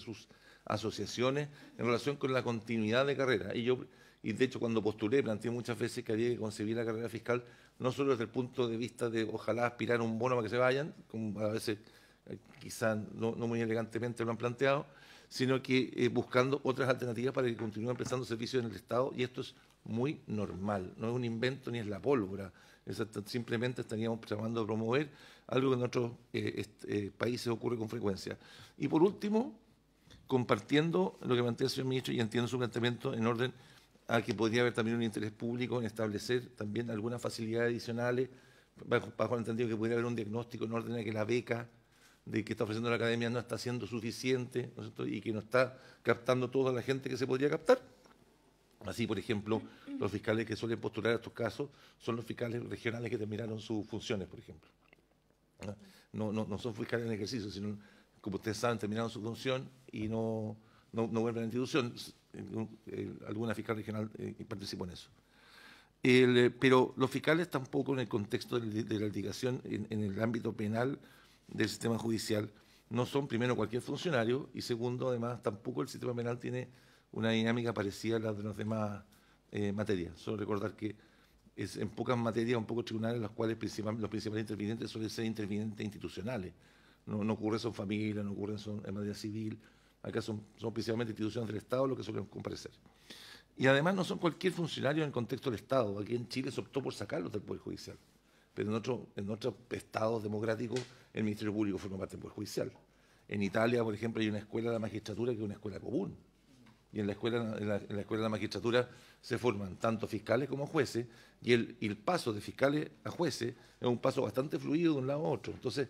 sus, asociaciones, en relación con la continuidad de carrera. Y yo, y de hecho, cuando postulé, planteé muchas veces que había que concebir la carrera fiscal no solo desde el punto de vista de ojalá aspirar un bono para que se vayan, como a veces eh, quizás no, muy elegantemente lo han planteado, sino que eh, buscando otras alternativas para que continúen prestando servicios en el Estado, y esto es muy normal, no es un invento ni es la pólvora simplemente estaríamos tratando de promover algo que en otros eh, eh, países ocurre con frecuencia. Y por último, compartiendo lo que plantea el señor ministro y entiendo su planteamiento en orden a que podría haber también un interés público en establecer también algunas facilidades adicionales, bajo, el entendido que podría haber un diagnóstico en orden a que la beca de que está ofreciendo la academia no está siendo suficiente y que no está captando toda la gente que se podría captar. Así, por ejemplo, los fiscales que suelen postular estos casos son los fiscales regionales que terminaron sus funciones, por ejemplo. No, son fiscales en ejercicio, sino, como ustedes saben, terminaron su función y no, no, vuelven a la institución. Eh, alguna fiscal regional eh, participó en eso. Eh, pero los fiscales tampoco en el contexto de, la litigación en, el ámbito penal del sistema judicial no son primero cualquier funcionario y segundo además tampoco el sistema penal tiene una dinámica parecida a la de las demás eh, materias. Solo recordar que es en pocas materias, un poco tribunales, las cuales los principales intervinientes suelen ser intervinientes institucionales. No, no ocurre son en no ocurren son en materia civil. Acá son, son principalmente instituciones del Estado lo que suelen comparecer. Y además no son cualquier funcionario en el contexto del Estado. Aquí en Chile se optó por sacarlos del Poder Judicial. Pero en, en otros estados democráticos el Ministerio Público forma parte del Poder Judicial. En Italia, por ejemplo, hay una escuela de la magistratura que es una escuela común y en la escuela, la, escuela de la magistratura se forman tanto fiscales como jueces, y el, el, paso de fiscales a jueces es un paso bastante fluido de un lado a otro. Entonces,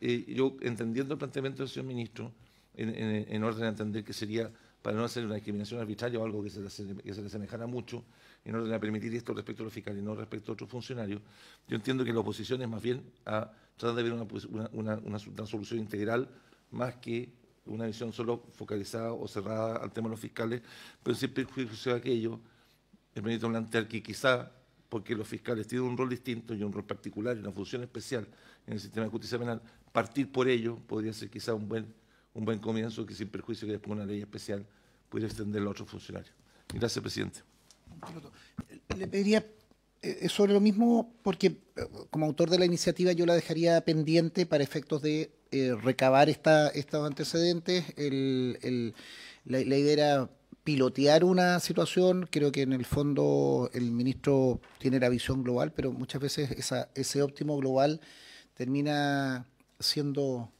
eh, yo entendiendo el planteamiento del señor ministro, en, orden a entender que sería, para no hacer una discriminación arbitraria o algo que se, le, que se mucho, en orden a permitir esto respecto a los fiscales y no respecto a otros funcionarios, yo entiendo que la oposición es más bien a tratar de ver una, pues, una, una solución integral más que una visión solo focalizada o cerrada al tema de los fiscales, pero sin perjuicio de aquello, es ministro plantear que quizá, porque los fiscales tienen un rol distinto y un rol particular y una función especial en el sistema de justicia penal, partir por ello podría ser quizá un buen, un buen comienzo que sin perjuicio que después una ley especial pudiera extenderlo a otros funcionarios. Gracias, presidente. Le pediría eh, eh, sobre lo mismo, porque eh, como autor de la iniciativa yo la dejaría pendiente para efectos de eh, recabar esta, estos antecedentes. la, idea era pilotear una situación. Creo que en el fondo el ministro tiene la visión global, pero muchas veces ese óptimo global termina siendo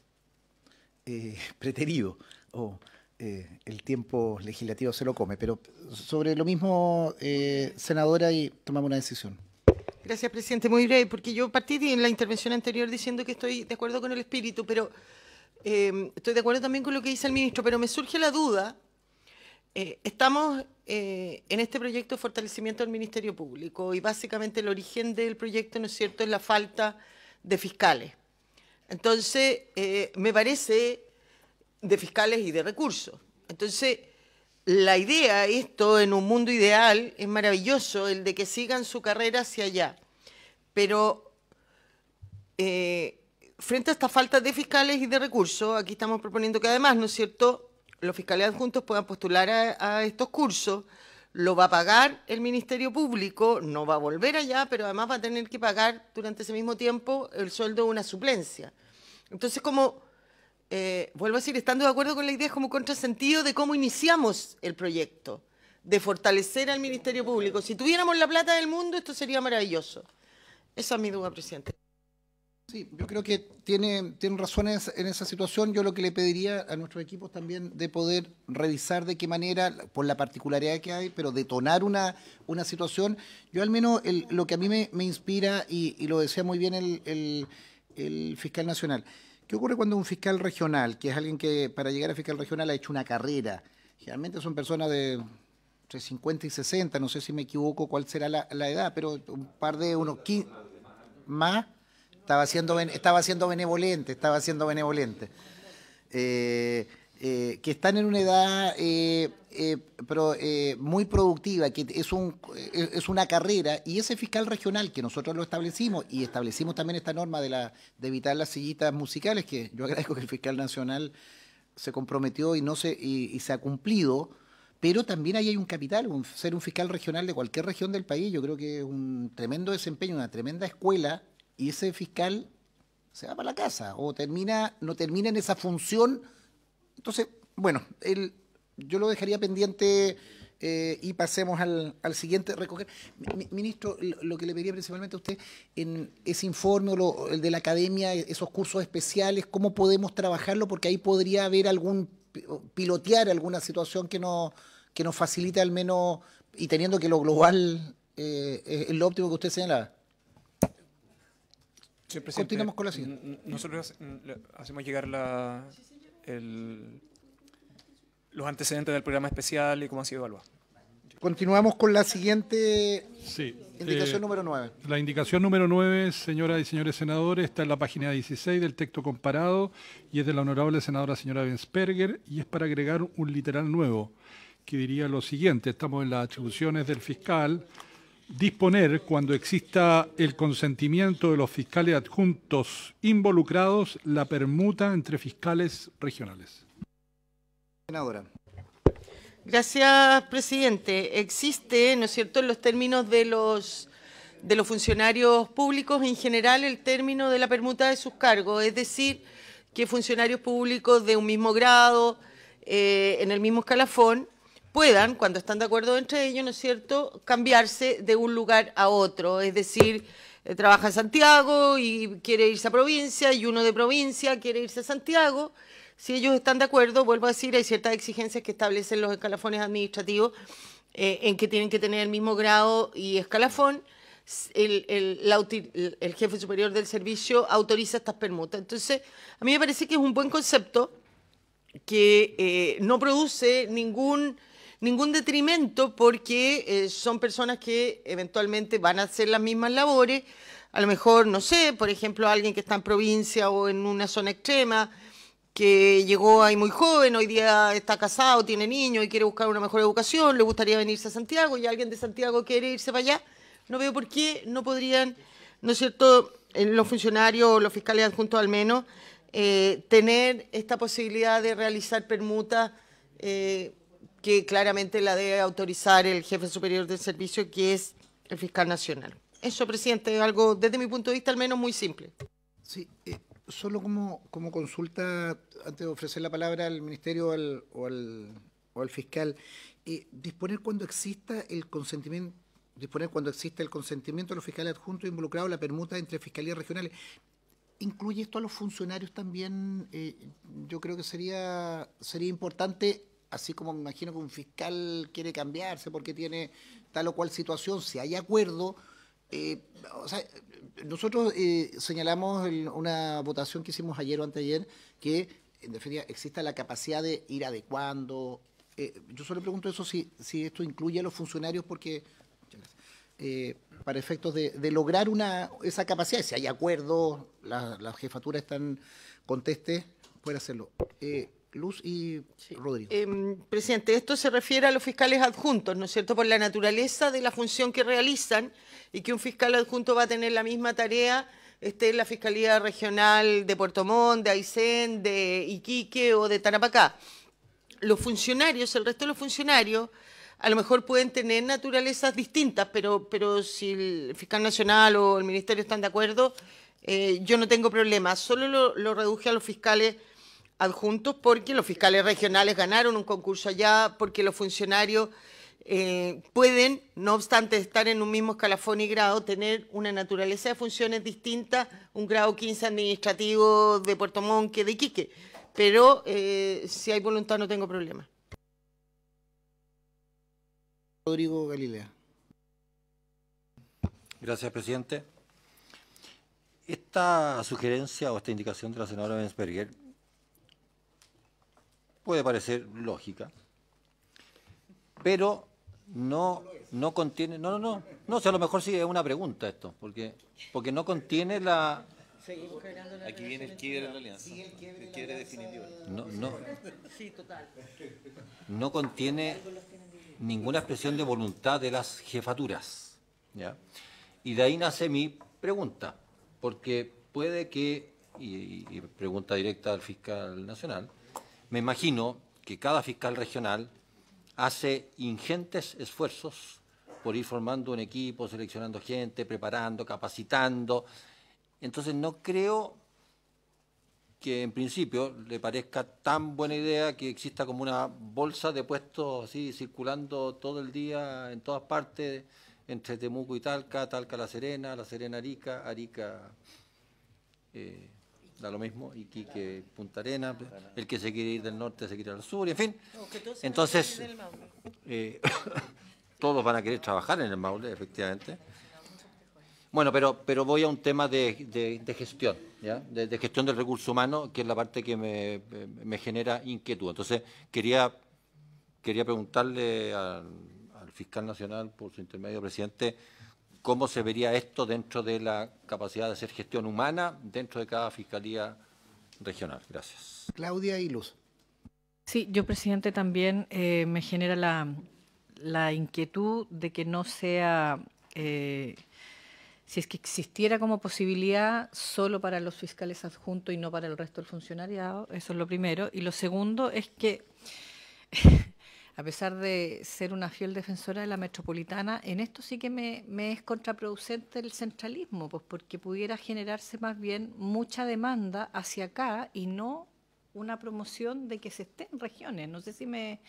eh, [LAUGHS] preterido o eh, el tiempo legislativo se lo come. Pero sobre lo mismo, senadora, y tomamos una decisión. Gracias, presidente. Muy breve, porque yo partí en la intervención anterior diciendo que estoy de acuerdo con el espíritu, pero em, estoy de acuerdo también con lo que dice el ministro, pero me surge la duda. Eh, estamos eh, en este proyecto de fortalecimiento del Ministerio Público y básicamente el origen del proyecto, ¿no es cierto?, es la falta de fiscales. Entonces, eh, me parece de fiscales y de recursos. Entonces, la idea, esto en un mundo ideal, es maravilloso, el de que sigan su carrera hacia allá. Pero eh, frente a esta falta de fiscales y de recursos, aquí estamos proponiendo que además, ¿no es cierto?, los fiscales adjuntos puedan postular a, a estos cursos, lo va a pagar el Ministerio Público, no va a volver allá, pero además va a tener que pagar durante ese mismo tiempo el sueldo de una suplencia. Entonces, como eh, vuelvo a decir, estando de acuerdo con la idea, como contrasentido de cómo iniciamos el proyecto, de fortalecer al Ministerio Público. Si tuviéramos la plata del mundo, esto sería maravilloso. Esa es mi duda, presidente. Sí, yo creo que tiene, tiene razones en esa situación. Yo lo que le pediría a nuestros equipos también de poder revisar de qué manera, por la particularidad que hay, pero detonar una, situación. Yo al menos lo que a mí me, inspira, y, lo decía muy bien el fiscal nacional, ¿Qué ocurre cuando un fiscal regional, que es alguien que para llegar a fiscal regional ha hecho una carrera? Generalmente son personas de entre 50 y 60, no sé si me equivoco cuál será la, edad, pero un par de unos 15 más, estaba siendo, estaba siendo benevolente, estaba siendo benevolente. Eh, eh, que están en una edad eh, eh, muy productiva, que es, un, es una carrera, y ese fiscal regional que nosotros lo establecimos, y establecimos también esta norma de, la, de evitar las sillitas musicales, que yo [LAUGHS] agradezco que el fiscal nacional se comprometió y, no se, se ha cumplido, pero también ahí hay un capital, un, ser un fiscal regional de cualquier región del país, yo creo que es un tremendo desempeño, una tremenda escuela, y ese fiscal se va para la casa o termina no termina en esa función entonces, bueno, el, yo lo dejaría pendiente eh, y pasemos al, al siguiente. Recoger. ministro, lo que le pedía principalmente a usted en ese informe, el de la academia, esos cursos especiales, ¿cómo podemos trabajarlo? Porque ahí podría haber algún pilotear alguna situación que nos que nos facilite al menos y teniendo que lo global eh, es lo óptimo que usted señalaba. Continuamos con la siguiente. Nosotros hacemos llegar la, los antecedentes del programa especial y cómo ha sido evaluado. Continuamos con la siguiente indicación eh, número 9. La indicación número 9, señoras y señores senadores, está en la página 16 del texto comparado y es de la honorable senadora señora Bensperger y es para agregar un literal nuevo que diría lo siguiente, estamos en las atribuciones del fiscal, disponer, cuando exista el consentimiento de los fiscales adjuntos involucrados, la permuta entre fiscales regionales. Senadora. Gracias, presidente. Existe, ¿no es cierto?, en los términos de los, de los funcionarios públicos en general el término de la permuta de sus cargos, es decir, que funcionarios públicos de un mismo grado, eh, en el mismo escalafón, puedan, cuando están de acuerdo entre ellos, ¿no es cierto?, cambiarse de un lugar a otro. Es decir, eh, trabaja en Santiago y quiere irse a provincia, y uno de provincia quiere irse a Santiago. Si ellos están de acuerdo, vuelvo a decir, hay ciertas exigencias que establecen los escalafones administrativos eh, en que tienen que tener el mismo grado y escalafón. El, jefe superior del servicio autoriza estas permutas. Entonces, a mí me parece que es un buen concepto que eh, no produce ningún ningún detrimento porque eh, son personas que eventualmente van a hacer las mismas labores, a lo mejor, no sé, por ejemplo, alguien que está en provincia o en una zona extrema, que llegó ahí muy joven, hoy día está casado, tiene niños y quiere buscar una mejor educación, le gustaría venirse a Santiago y alguien de Santiago quiere irse para allá, no veo por qué no podrían, ¿no es cierto?, eh, los funcionarios, los fiscales adjuntos al menos, eh, tener esta posibilidad de realizar permutas que claramente la debe autorizar el jefe superior del servicio, que es el fiscal nacional. Eso, presidente, es algo, desde mi punto de vista, al menos muy simple. Sí, eh, solo como, como consulta, antes de ofrecer la palabra al ministerio o, al, fiscal, eh, disponer cuando exista el consentimiento disponer cuando el consentimiento de los fiscales adjuntos involucrados la permuta entre fiscalías regionales. ¿Incluye esto a los funcionarios también? Eh, yo creo que sería, sería importante así como me imagino que un fiscal quiere cambiarse porque tiene tal o cual situación, si hay acuerdo, eh, nosotros eh, señalamos en una votación que hicimos ayer o anteayer que, en definitiva, exista la capacidad de ir adecuando. Eh, yo solo pregunto eso si, si esto incluye a los funcionarios porque... para efectos de, lograr una, esa capacidad, si hay acuerdo las la jefaturas están conteste, puede hacerlo. Luz y Rodrigo. Em, presidente, esto se refiere a los fiscales adjuntos, ¿no es cierto?, por la naturaleza de la función que realizan y que un fiscal adjunto va a tener la misma tarea esté en la Fiscalía Regional de Puerto Montt, de Aysén, de Iquique o de Tarapacá. Los funcionarios, el resto de los funcionarios, a lo mejor pueden tener naturalezas distintas, pero, pero si el fiscal nacional o el ministerio están de acuerdo, eh, yo no tengo problema. Solo lo, lo reduje a los fiscales adjuntos porque los fiscales regionales ganaron un concurso allá, porque los funcionarios eh, pueden, no obstante estar en un mismo escalafón y grado, tener una naturaleza de funciones distinta, un grado 15 administrativo de Puerto Montt de Quique Pero eh, si hay voluntad no tengo problema. Rodrigo Galilea. Gracias, presidente. Esta sugerencia o esta indicación de la senadora puede parecer lógica, pero no, no contiene, no, no, no, no, a lo mejor sí es una pregunta esto, porque, porque no contiene la... Aquí viene el quiebre de la alianza, el quiebre, definitivo. No, sí, total. no contiene ninguna expresión de voluntad de las jefaturas. Y de ahí nace mi pregunta, porque puede que, y pregunta directa al fiscal nacional, me imagino que cada fiscal regional hace ingentes esfuerzos por ir formando un equipo, seleccionando gente, preparando, capacitando. Entonces no creo que en principio le parezca tan buena idea que exista como una bolsa de puestos así circulando todo el día en todas partes, entre Temuco y Talca, Talca La Serena, La Serena Arica, Arica... Eh, da lo mismo, y que Punta Arena, el que se quiere ir del norte se quiere ir al sur, y en fin. Entonces, eh, [LAUGHS] todos van a querer trabajar en el Maule, efectivamente. Bueno, pero, pero voy a un tema de, gestión, De, gestión del recurso humano, que es la parte que me, genera inquietud. Entonces, quería, quería preguntarle al fiscal nacional, por su intermedio presidente, cómo se vería esto dentro de la capacidad de hacer gestión humana dentro de cada fiscalía regional. Gracias. Claudia y Luz. Sí, yo, presidente, también eh, me genera la, inquietud de que no sea, eh, si es que existiera como posibilidad solo para los fiscales adjuntos y no para el resto del funcionariado, eso es lo primero. Y lo segundo es que a pesar de ser una fiel defensora de la metropolitana, en esto sí que me, es contraproducente el centralismo, pues porque pudiera generarse más bien mucha demanda hacia acá y no una promoción de que se esté en regiones. No sé si me...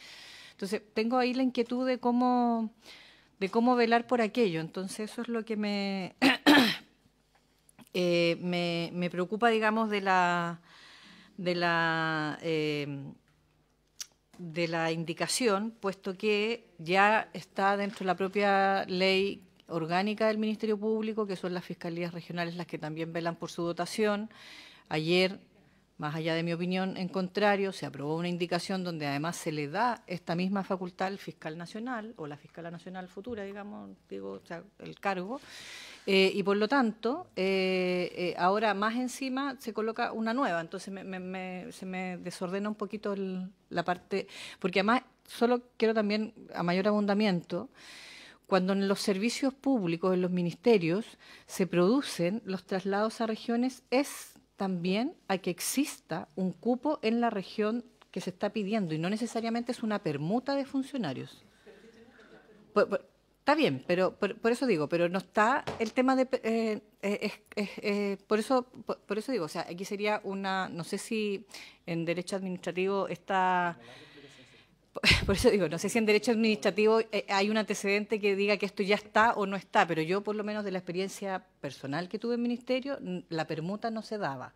Entonces, tengo ahí la inquietud de cómo, de cómo velar por aquello. Entonces, eso es lo que me, [COUGHS] eh, me, preocupa, digamos, de la... De la eh, de la indicación, puesto que ya está dentro de la propia ley orgánica del Ministerio Público, que son las fiscalías regionales las que también velan por su dotación. Ayer más allá de mi opinión, en contrario, se aprobó una indicación donde además se le da esta misma facultad al fiscal nacional o la fiscal nacional futura, digamos, digo, o sea, el cargo, eh, y por lo tanto, eh, eh, ahora más encima se coloca una nueva, entonces se me desordena un poquito la parte, porque además solo quiero también a mayor abundamiento cuando en los servicios públicos, en los ministerios, se producen los traslados a regiones, es también a que exista un cupo en la región que se está pidiendo y no necesariamente es una permuta de funcionarios. está bien, pero por, eso digo, pero no está el tema de... Eh, eh, eh, por, eso, por, eso digo, o sea, aquí sería una... No sé si en derecho administrativo está... [LAUGHS] por eso digo, no sé si en derecho administrativo eh, hay un antecedente que diga que esto ya está o no está, pero yo por lo menos de la experiencia personal que tuve en ministerio, la permuta no se daba.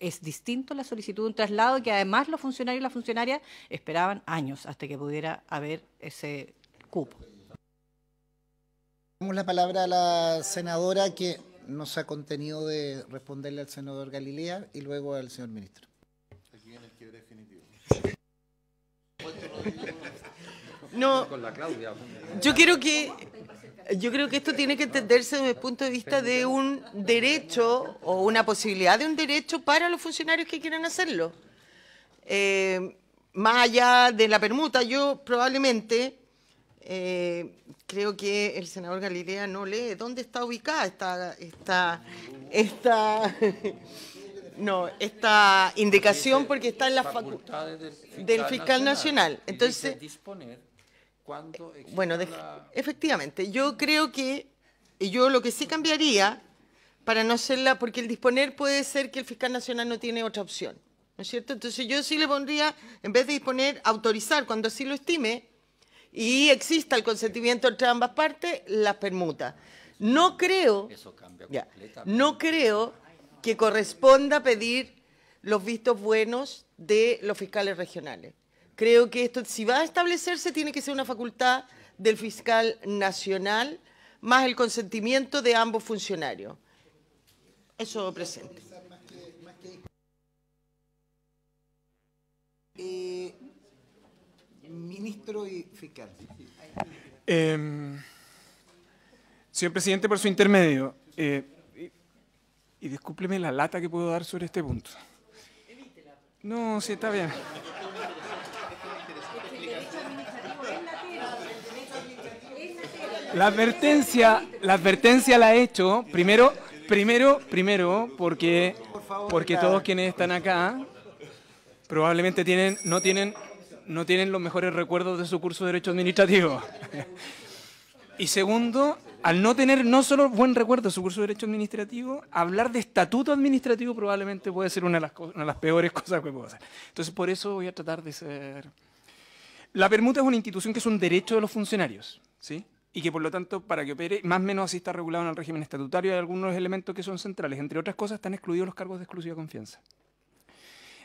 Es distinto la solicitud de un traslado que además los funcionarios y las funcionarias esperaban años hasta que pudiera haber ese cupo. Damos la palabra a la senadora que nos ha contenido de responderle al senador Galilea y luego al señor ministro. No, yo que yo creo que esto tiene que entenderse desde el punto de vista de un derecho o una posibilidad de un derecho para los funcionarios que quieran hacerlo. Eh, más allá de la permuta, yo probablemente eh, creo que el senador Galilea no lee dónde está ubicada esta, esta, esta no, esta indicación porque está en la facultad del fiscal, nacional. Entonces, disponer cuando eh, bueno, efectivamente, yo creo que Y yo lo que sí cambiaría para no hacerla, porque el disponer puede ser que el fiscal nacional no tiene otra opción, ¿no es cierto? Entonces yo sí le pondría, en vez de disponer, autorizar cuando así lo estime y exista el consentimiento entre ambas partes, las permuta. No creo, Eso cambia completamente. no creo que corresponda pedir los vistos buenos de los fiscales regionales. Creo que esto, si va a establecerse, tiene que ser una facultad del fiscal nacional más el consentimiento de ambos funcionarios. Eso presente. Eh, ministro y fiscal. Eh, señor presidente, por su intermedio, eh, y discúlpeme la lata que puedo dar sobre este punto. No, sí, está bien. La advertencia, la advertencia la he hecho primero, primero, primero, porque, porque todos quienes están acá probablemente tienen, no tienen, no tienen los mejores recuerdos de su curso de Derecho Administrativo. [LAUGHS] Y segundo, al no tener no solo buen recuerdo de su curso de Derecho Administrativo, hablar de estatuto administrativo probablemente puede ser una de las, peores [LAUGHS] cosas que puedo hacer. Entonces, por eso voy a tratar de ser... La permuta es una institución que es un derecho de los funcionarios, ¿sí? Y que, por lo tanto, para que opere, más o menos así está regulado en el régimen estatutario, hay algunos elementos que son centrales. Entre otras cosas, están excluidos los cargos de exclusiva confianza.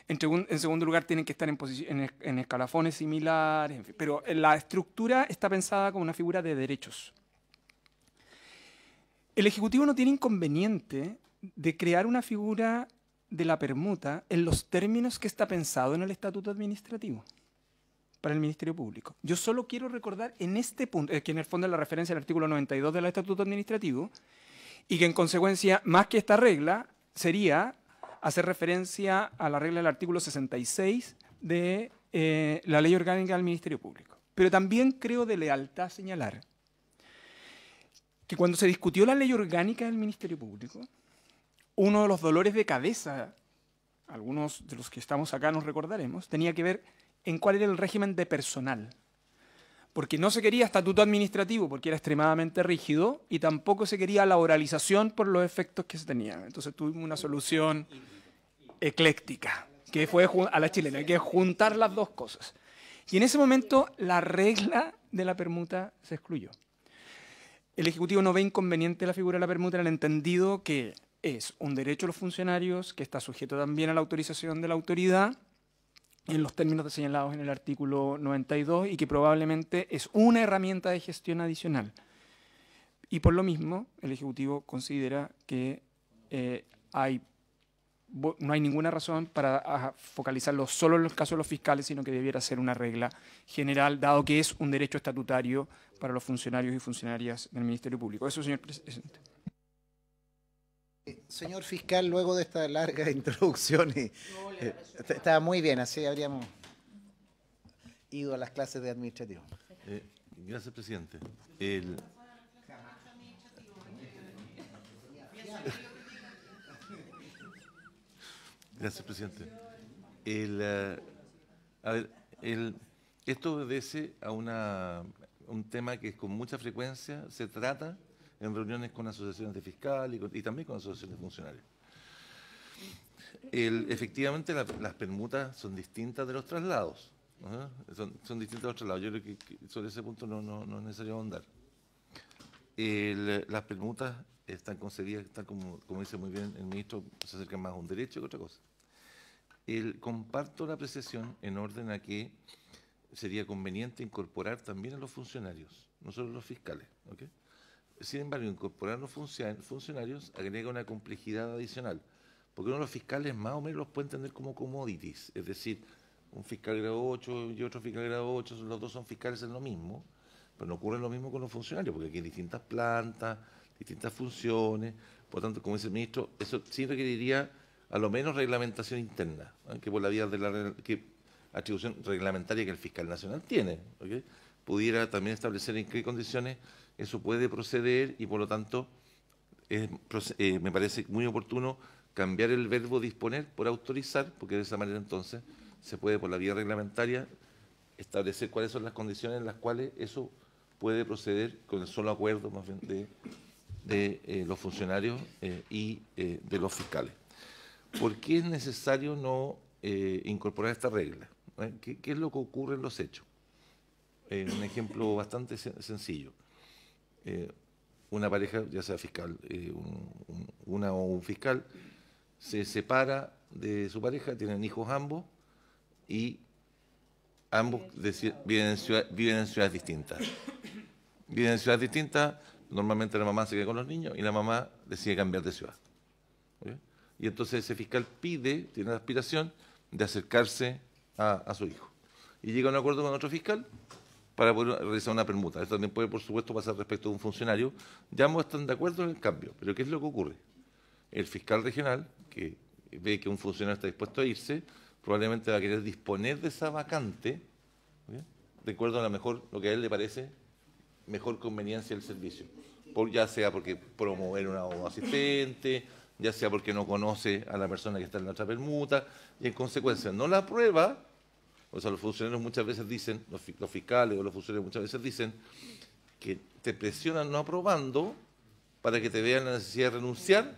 En, segundo lugar, tienen que estar en, escalafones similares, pero la estructura está pensada como una figura de derechos. El Ejecutivo no tiene inconveniente de crear una figura de la permuta en los términos que está pensado en el Estatuto Administrativo para el Ministerio Público. Yo solo quiero recordar en este punto, eh, que en el fondo es la referencia al artículo 92 del Estatuto Administrativo, y que en consecuencia, más que esta regla, sería hacer referencia a la regla del artículo 66 de eh, la Ley Orgánica del Ministerio Público. Pero también creo de lealtad señalar que cuando se discutió la ley orgánica del Ministerio Público, uno de los dolores de cabeza, algunos de los que estamos acá nos recordaremos, tenía que ver en cuál era el régimen de personal. Porque no se quería estatuto administrativo porque era extremadamente rígido y tampoco se quería la oralización por los efectos que se tenían. Entonces tuvimos una solución ecléctica, que fue a la chilena, que juntar las dos cosas. Y en ese momento la regla de la permuta se excluyó. El Ejecutivo no ve inconveniente la figura de la permuta en el entendido que es un derecho de los funcionarios que está sujeto también a la autorización de la autoridad en los términos señalados en el artículo 92 y que probablemente es una herramienta de gestión adicional. Y por lo mismo, el Ejecutivo considera que eh, hay no hay ninguna razón para focalizarlo solo en los casos de los fiscales, sino que debiera ser una regla general, dado que es un derecho estatutario para los funcionarios y funcionarias del Ministerio Público. Eso, señor presidente. Eh, señor fiscal, luego de esta larga [LAUGHS] introducción, y eh, estaba muy bien, así habríamos ido a las clases de administrativo. Eh, gracias, presidente. El... Gracias, presidente. Eh, a ver, esto obedece a un tema que con mucha frecuencia se trata en reuniones con asociaciones de fiscal y, también con asociaciones de funcionarios. efectivamente, las permutas son distintas de los traslados. Son, distintas de los traslados. Yo creo que, sobre ese punto no, es necesario ahondar. las permutas están concedidas, como, como dice muy bien el ministro, se acercan más a un derecho que a otra cosa comparto la apreciación en orden a que sería conveniente incorporar también a los funcionarios, no solo a los fiscales. Sin embargo, incorporar a los funcionarios agrega una complejidad adicional, porque uno de los fiscales más o menos los puede entender como commodities, es decir, un fiscal grado 8 y otro fiscal grado 8, los dos son fiscales en lo mismo, pero no ocurre lo mismo con los funcionarios, porque aquí hay distintas plantas, distintas funciones, por tanto, como dice el ministro, eso sí requeriría a lo menos reglamentación interna, ¿eh? que por la vía de la atribución reglamentaria que el fiscal nacional tiene, pudiera también establecer en qué condiciones eso puede proceder y por lo tanto eh, me parece muy oportuno cambiar el verbo disponer por autorizar, porque de esa manera entonces se puede por la vía reglamentaria establecer cuáles son las condiciones en las cuales eso puede proceder con el solo acuerdo más bien de, eh, los funcionarios y de los fiscales. ¿por qué es necesario no eh, incorporar esta regla? ¿Eh? ¿Qué, es lo que ocurre en los hechos? Eh, un ejemplo bastante sencillo. una pareja, ya sea fiscal, una o un fiscal, se separa de su pareja, tienen hijos ambos y ambos viven, en viven en ciudades distintas. Viven en ciudades distintas, normalmente la mamá se queda con los niños y la mamá decide cambiar de ciudad y entonces ese fiscal pide, tiene la aspiración de acercarse a, su hijo. Y llega a un acuerdo con otro fiscal para poder realizar una permuta. Esto también puede, por supuesto, pasar respecto a un funcionario. Ya ambos están de acuerdo en el cambio, pero ¿qué es lo que ocurre? El fiscal regional, que ve que un funcionario está dispuesto a irse, probablemente va a querer disponer de esa vacante, de acuerdo a mejor, lo que a él le parece mejor conveniencia del servicio. Por, ya sea porque promover una un asistente, ya sea porque no conoce a la persona que está en la otra permuta, y en consecuencia no la aprueba, o sea, los funcionarios muchas veces dicen, los, fiscales o los funcionarios muchas veces dicen, que te presionan no aprobando para que te vean la necesidad de renunciar,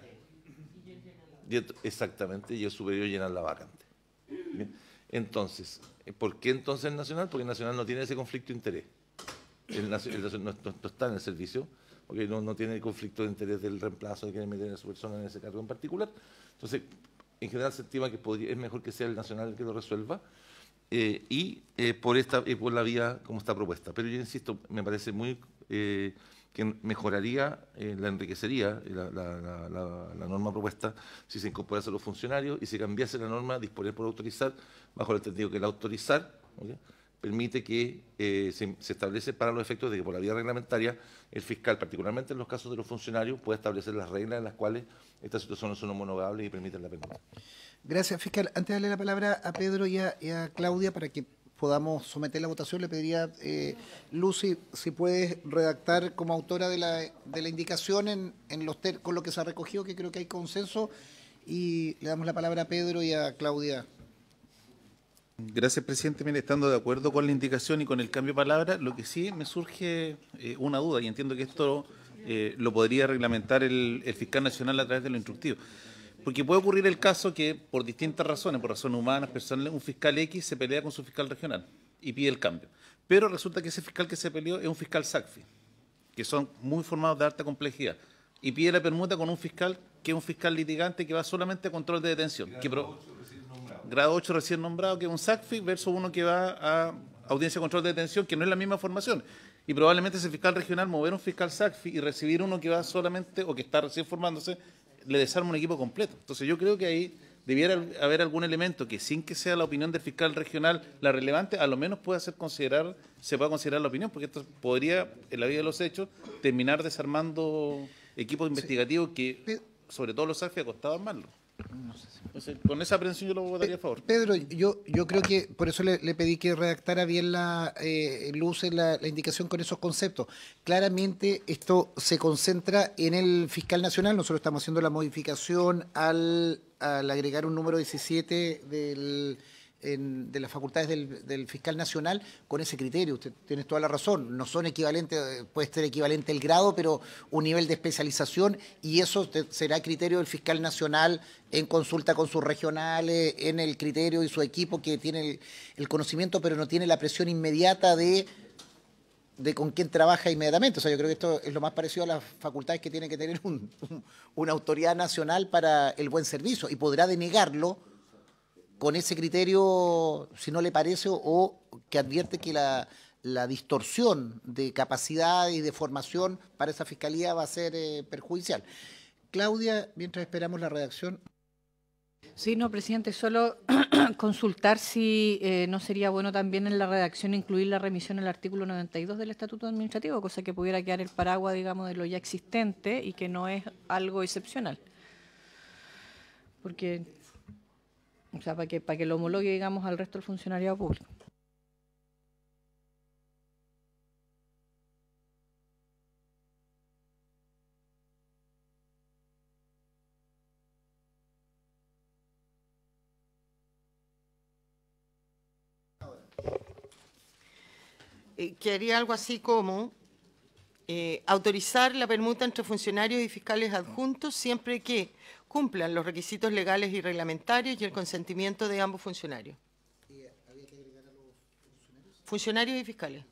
exactamente, y el superior llenar la vacante. Entonces, ¿por qué entonces el Nacional? Porque el Nacional no tiene ese conflicto de interés. El, no está en el servicio, que no, tiene conflicto de interés del reemplazo que quien meter a su persona en ese cargo en particular. Entonces, en general se estima que es mejor que sea el nacional el que lo resuelva. Eh, y eh, por esta y eh, por la vía como está propuesta. Pero yo insisto, me parece muy que mejoraría, la enriquecería la, norma propuesta si se incorporase a los funcionarios y si cambiase la norma disponer por autorizar, bajo el entendido que el autorizar permite que eh, se, establece para los efectos de que por la vía reglamentaria el fiscal, particularmente en los casos de los funcionarios, pueda establecer las reglas en las cuales estas situaciones son homologables y permiten la pena. Gracias, fiscal. Antes de darle la palabra a Pedro y a, Claudia para que podamos someter la votación, le pediría, eh, Lucy, si puedes redactar como autora de la, indicación en, los con lo que se ha recogido, que creo que hay consenso, y le damos la palabra a Pedro y a Claudia Gracias, presidente. Mire, estando de acuerdo con la indicación y con el cambio de palabra, lo que sí me surge eh, una duda, y entiendo que esto eh, lo podría reglamentar el, fiscal nacional a través de lo instructivo. Porque puede ocurrir el caso que, por distintas razones, por razones humanas, personales, un fiscal X se pelea con su fiscal regional y pide el cambio. Pero resulta que ese fiscal que se peleó es un fiscal SACFI, que son muy formados de alta complejidad, y pide la permuta con un fiscal que es un fiscal litigante que va solamente a control de detención. Que Grado 8 recién nombrado, que es un SACFI, versus uno que va a audiencia control de detención, que no es la misma formación. Y probablemente ese fiscal regional, mover un fiscal SACFI y recibir uno que va solamente o que está recién formándose, le desarma un equipo completo. Entonces yo creo que ahí debiera haber algún elemento que sin que sea la opinión del fiscal regional la relevante, a lo menos pueda ser considerar, se pueda considerar la opinión, porque esto podría, en la vida de los hechos, terminar desarmando equipos investigativos que, sobre todo los SACFI, ha costado armarlo con esa aprensión yo lo votaría a favor. Pedro, yo, yo creo que por eso le, pedí que redactara bien la eh, luce la, indicación con esos conceptos. Claramente esto se concentra en el fiscal nacional. Nosotros estamos haciendo la modificación al, al agregar un número 17 del de las facultades del, fiscal nacional con ese criterio. Usted tiene toda la razón. No son equivalentes, eh, puede ser equivalente el grado, pero un nivel de especialización y eso será criterio del fiscal nacional en consulta con sus regionales, en el criterio y su equipo que tiene el, conocimiento, pero no tiene la presión inmediata de de con quién trabaja inmediatamente. O sea, yo creo que esto es lo más parecido a las facultades que tiene que tener una autoridad nacional para el buen servicio y podrá denegarlo con ese criterio, si no le parece, o, que advierte que la, distorsión de capacidad y de formación para esa fiscalía va a ser eh, perjudicial. Claudia, mientras esperamos la redacción. Sí, no, presidente, solo [CLEARS THROAT] consultar si eh, no sería bueno también en la redacción incluir la remisión al artículo 92 del Estatuto Administrativo, cosa que pudiera quedar el paraguas, digamos, de lo ya existente y que no es algo excepcional. Porque o sea, para que, para que lo homologue, digamos, al resto del funcionario público. Eh, que haría algo así como eh, autorizar la permuta entre funcionarios y fiscales adjuntos siempre que cumplan los requisitos legales y reglamentarios y el consentimiento de ambos funcionarios. había que agregar a funcionarios? y fiscales.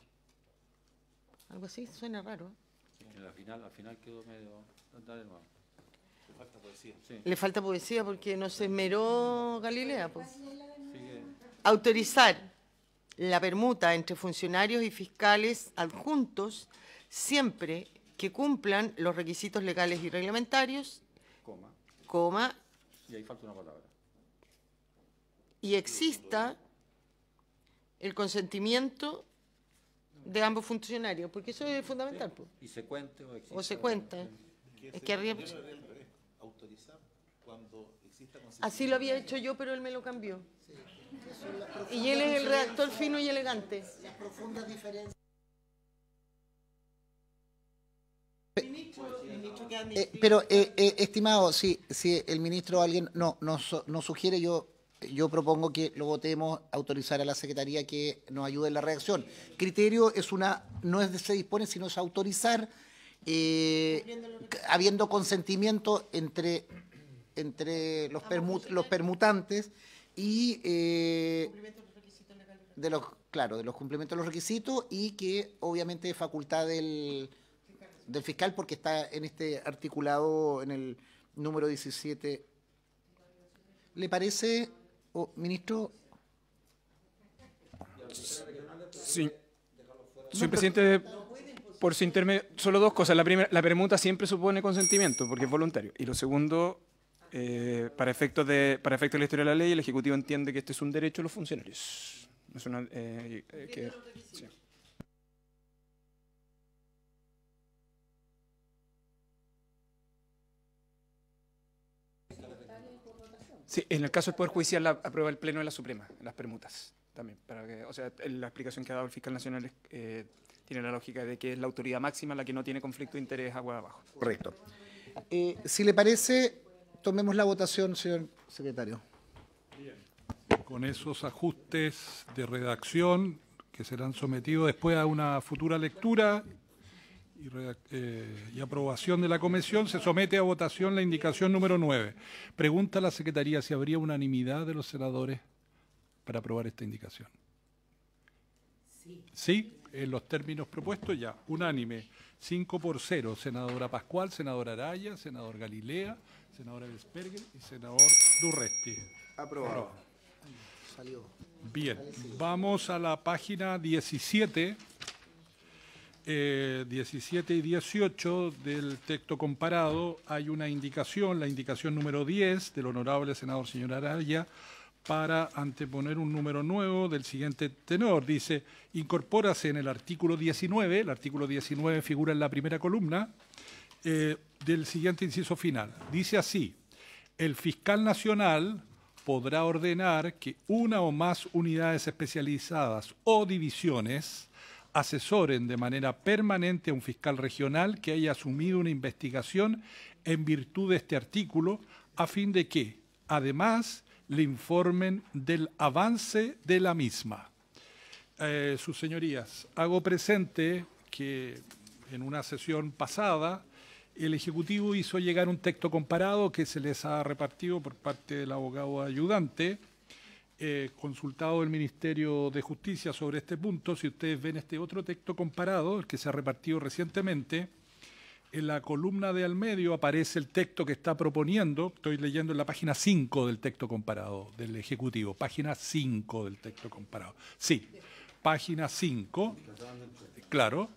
Algo así suena raro. ¿eh? al final, quedó medio... Le falta poesía. Sí. Le falta poesía porque no se esmeró Galilea. Pues. Autorizar la permuta entre funcionarios y fiscales adjuntos siempre que cumplan los requisitos legales y reglamentarios coma. Y ahí falta una palabra. Y exista el consentimiento de ambos funcionarios, porque eso es fundamental. Pues. Y se cuente o existe. O se cuenta. Es que arriba... autorizar cuando exista Así lo había hecho yo, pero él me lo cambió. Y él es el redactor fino y elegante. Las profundas diferencias. Pues eh, pero, eh, eh, estimado, si, el ministro o alguien no, nos, sugiere, yo, yo propongo que lo votemos, autorizar a la Secretaría que nos ayude en la reacción. Criterio es una, no es de se dispone, sino es autorizar, habiendo consentimiento entre, entre los, los permutantes y de los, claro, de los cumplimientos de los requisitos y que obviamente facultad del del fiscal porque está en este articulado en el número 17. ¿Le parece, ministro? Sí. presidente, por su intermedio, solo dos cosas. La primera, la permuta siempre supone consentimiento porque es voluntario. Y lo segundo, eh, para, efectos de, para efectos de la historia de la ley, el Ejecutivo entiende que este es un derecho de los funcionarios. Es una, eh, eh, Sí, en el caso del Poder Judicial la aprueba el Pleno de la Suprema, las permutas también. o sea, la explicación que ha dado el fiscal nacional eh, tiene la lógica de que es la autoridad máxima la que no tiene conflicto de interés agua abajo. Correcto. Eh, si le parece, tomemos la votación, señor secretario. Bien. Con esos ajustes de redacción que serán sometidos después a una futura lectura eh, y, aprobación de la Comisión, se somete a votación la indicación número 9. Pregunta a la Secretaría si habría unanimidad de los senadores para aprobar esta indicación. Sí. ¿Sí? en los términos propuestos ya, unánime, 5 por 0, senadora Pascual, senadora Araya, senador Galilea, senadora Vesperger y senador Durresti. Aprobado. Bien, vamos a la página 17. 17 eh, y 18 del texto comparado hay una indicación, la indicación número 10 del honorable senador señor Araya, para anteponer un número nuevo del siguiente tenor. Dice, incorpórase en el artículo 19, el artículo 19 figura en la primera columna, eh, del siguiente inciso final. Dice así, el fiscal nacional podrá ordenar que una o más unidades especializadas o divisiones asesoren de manera permanente a un fiscal regional que haya asumido una investigación en virtud de este artículo, a fin de que, además, le informen del avance de la misma. Eh, sus señorías, hago presente que en una sesión pasada el Ejecutivo hizo llegar un texto comparado que se les ha repartido por parte del abogado ayudante, consultado el Ministerio de Justicia sobre este punto. Si ustedes ven este otro texto comparado, el que se ha repartido recientemente, en la columna de al medio aparece el texto que está proponiendo. Estoy leyendo en la página 5 del texto comparado del Ejecutivo. Página 5 del texto comparado. Sí, página 5. Claro.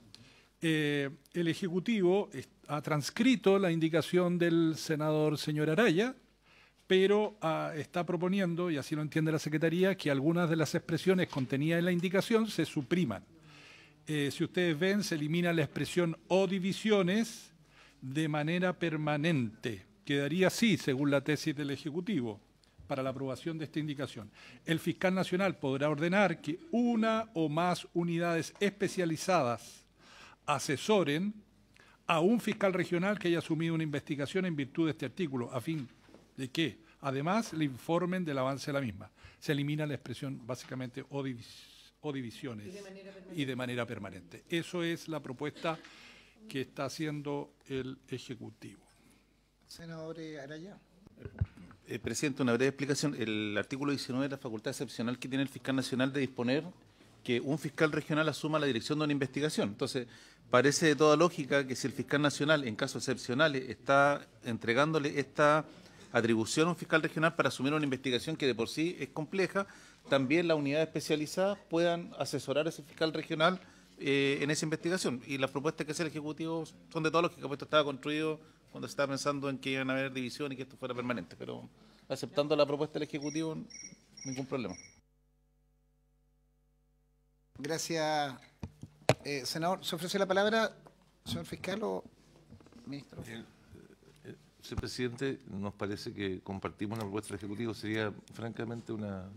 Eh, el Ejecutivo ha transcrito la indicación del senador señor Araya pero ah, está proponiendo, y así lo entiende la Secretaría, que algunas de las expresiones contenidas en la indicación se supriman. Eh, si ustedes ven, se elimina la expresión o divisiones de manera permanente. Quedaría así, según la tesis del Ejecutivo, para la aprobación de esta indicación. El fiscal nacional podrá ordenar que una o más unidades especializadas asesoren a un fiscal regional que haya asumido una investigación en virtud de este artículo, a fin de que además le informen del avance de la misma. Se elimina la expresión básicamente o, divisiones y de, manera permanente. Eso es la propuesta que está haciendo el Ejecutivo. Senador eh, Araya. Eh, presidente, una breve explicación. El artículo 19 de la facultad excepcional que tiene el fiscal nacional de disponer que un fiscal regional asuma la dirección de una investigación. Entonces, parece de toda lógica que si el fiscal nacional, en casos excepcionales, está entregándole esta atribución a un fiscal regional para asumir una investigación que de por sí es compleja, también las unidades especializadas puedan asesorar a ese fiscal regional eh, en esa investigación. Y las propuestas que hace el Ejecutivo son de todos los que estaba construido cuando se estaba pensando en que iban a haber división y que esto fuera permanente. Pero aceptando la propuesta del Ejecutivo, ningún problema. Gracias, eh, senador. ¿Se ofrece la palabra, señor fiscal o ministro? señor presidente, nos parece que compartimos la propuesta del Ejecutivo. Sería, francamente, una,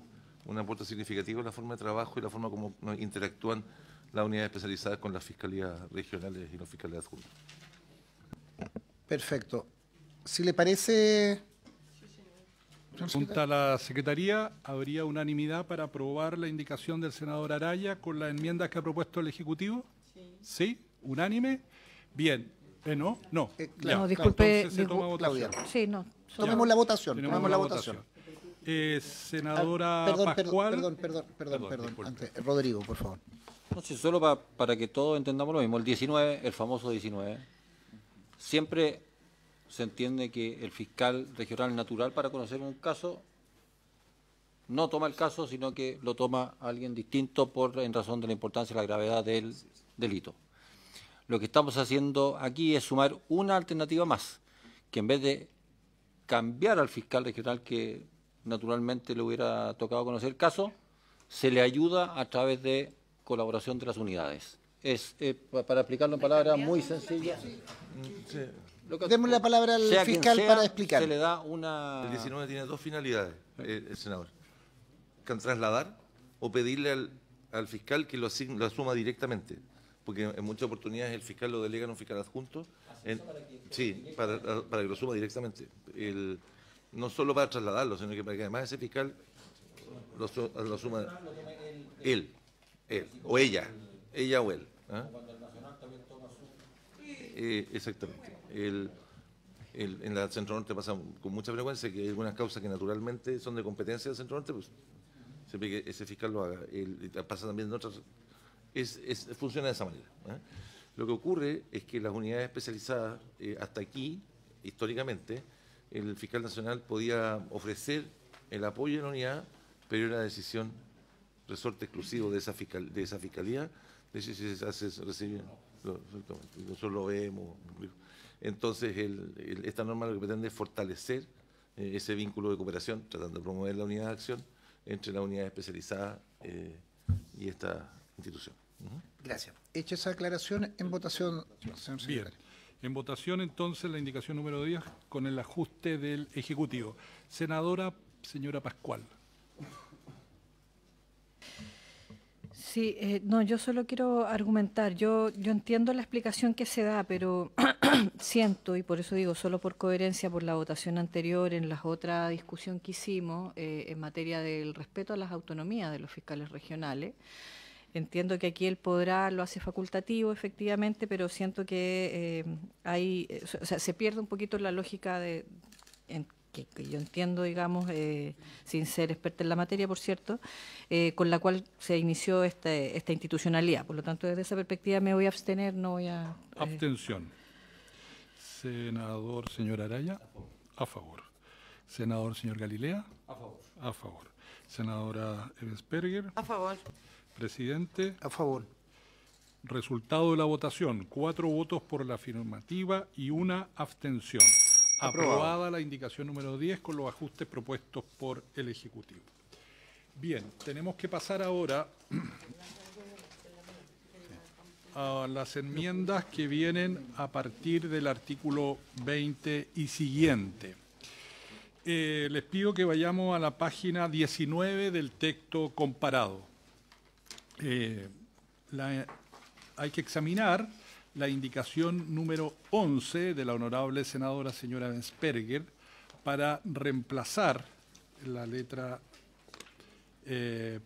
una aporte significativa en la forma de trabajo y la forma como interactúan las unidades especializadas con las fiscalías regionales y los fiscalías adjuntas. Perfecto. Si le parece... junto a la Secretaría, ¿habría unanimidad para aprobar la indicación del senador Araya con las enmiendas que ha propuesto el Ejecutivo? Sí. ¿Sí? ¿Unánime? Bien, eh, no, no. Eh, no, disculpe. Entonces, Claudia. Sí, no. Tomemos la votación. Tomemos la votación. Eh, senadora ah, perdón, Pascual. Perdón, perdón, perdón, antes, Rodrigo, por favor. No, sé, solo para que todos entendamos lo mismo. El 19, el famoso 19, siempre se entiende que el fiscal regional natural para conocer un caso no toma el caso, sino que lo toma alguien distinto por en razón de la importancia y la gravedad del delito. Lo que estamos haciendo aquí es sumar una alternativa más, que en vez de cambiar al fiscal regional que naturalmente le hubiera tocado conocer el caso, se le ayuda a través de colaboración de las unidades. Es, eh, para explicarlo en palabras muy sencillas. Mm, Démosle la palabra al fiscal para explicar. le da una... El 19 tiene dos finalidades, eh, el senador. Can trasladar o pedirle al, fiscal que lo, lo asuma directamente porque en muchas oportunidades el fiscal lo delega a un fiscal adjunto. Ah, para sí, ah, para, que lo suma directamente. El, no solo para trasladarlo, sino que para que además ese fiscal lo, ah, lo suma él, él, o ella, ella o él. Eh, exactamente. El, el, en la Centro Norte pasa con mucha frecuencia que hay algunas causas que naturalmente son de competencia del Centro Norte, pues siempre que ese fiscal lo haga. El, pasa también en otras funciona de esa manera. ¿eh? Lo que ocurre es que las unidades especializadas, eh, hasta aquí, históricamente, el fiscal nacional podía ofrecer el apoyo de la unidad, pero era decisión, resorte exclusivo de esa, fiscalía, se nosotros vemos. Entonces, esta norma lo que pretende es fortalecer eh, ese vínculo de cooperación, tratando de promover la unidad de acción entre la unidad especializada y esta institución. Gracias. Hecha esa aclaración, en votación, Bien. En votación, entonces, la indicación número 10 con el ajuste del Ejecutivo. Senadora, señora Pascual. Sí, eh, no, yo solo quiero argumentar. Yo, yo entiendo la explicación que se da, pero [CLEARS THROAT] siento, y por eso digo, solo por coherencia, por la votación anterior, en la otra discusión que hicimos eh, en materia del respeto a las autonomías de los fiscales regionales, Entiendo que aquí el podrá lo hace facultativo, efectivamente, pero siento que eh, hay, eh, o sea, se pierde un poquito la lógica de, que, yo entiendo, digamos, eh, sin ser experta en la materia, por cierto, con la cual se inició este, esta institucionalidad. Por lo tanto, desde esa perspectiva me voy a abstener, no voy a... Abstención. Senador, señor Araya. A favor. Senador, señor Galilea. A favor. A favor. Senadora perger A favor. Presidente. A favor. Resultado de la votación, cuatro votos por la afirmativa y una abstención. Aprobada la indicación número 10 con los ajustes propuestos por el Ejecutivo. Bien, tenemos que pasar ahora a las enmiendas que vienen a partir del artículo 20 y siguiente. Eh, les pido que vayamos a la página 19 del texto comparado. Eh, hay que examinar la indicación número 11 de la honorable senadora señora Bensperger para reemplazar la letra, eh,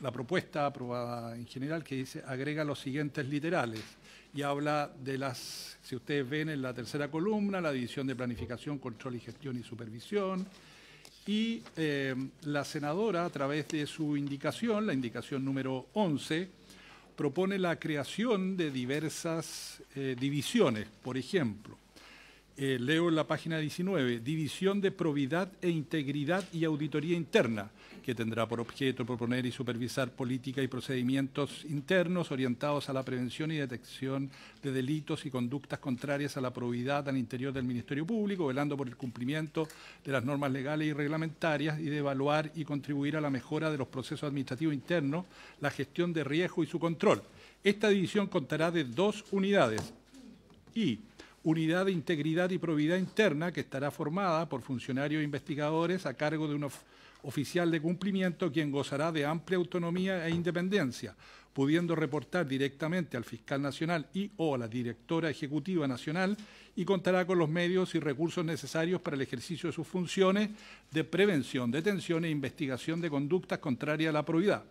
la propuesta aprobada en general que dice agrega los siguientes literales y habla de las, si ustedes ven en la tercera columna, la división de planificación, control y gestión y supervisión, y em, la senadora, a través de su indicación, la indicación número 11, propone la creación de diversas eh, divisiones, por ejemplo, eh, leo en la página 19, División de Probidad e Integridad y Auditoría Interna, que tendrá por objeto proponer y supervisar política y procedimientos internos orientados a la prevención y detección de delitos y conductas contrarias a la probidad al interior del Ministerio Público, velando por el cumplimiento de las normas legales y reglamentarias y de evaluar y contribuir a la mejora de los procesos administrativos internos, la gestión de riesgo y su control. Esta división contará de dos unidades y unidad de integridad y probidad interna que estará formada por funcionarios e investigadores a cargo de un oficial de cumplimiento quien gozará de amplia autonomía e independencia, pudiendo reportar directamente al fiscal nacional y o a la directora ejecutiva nacional y contará con los medios y recursos necesarios para el ejercicio de sus funciones de prevención, detención e investigación de conductas contrarias a la probidad.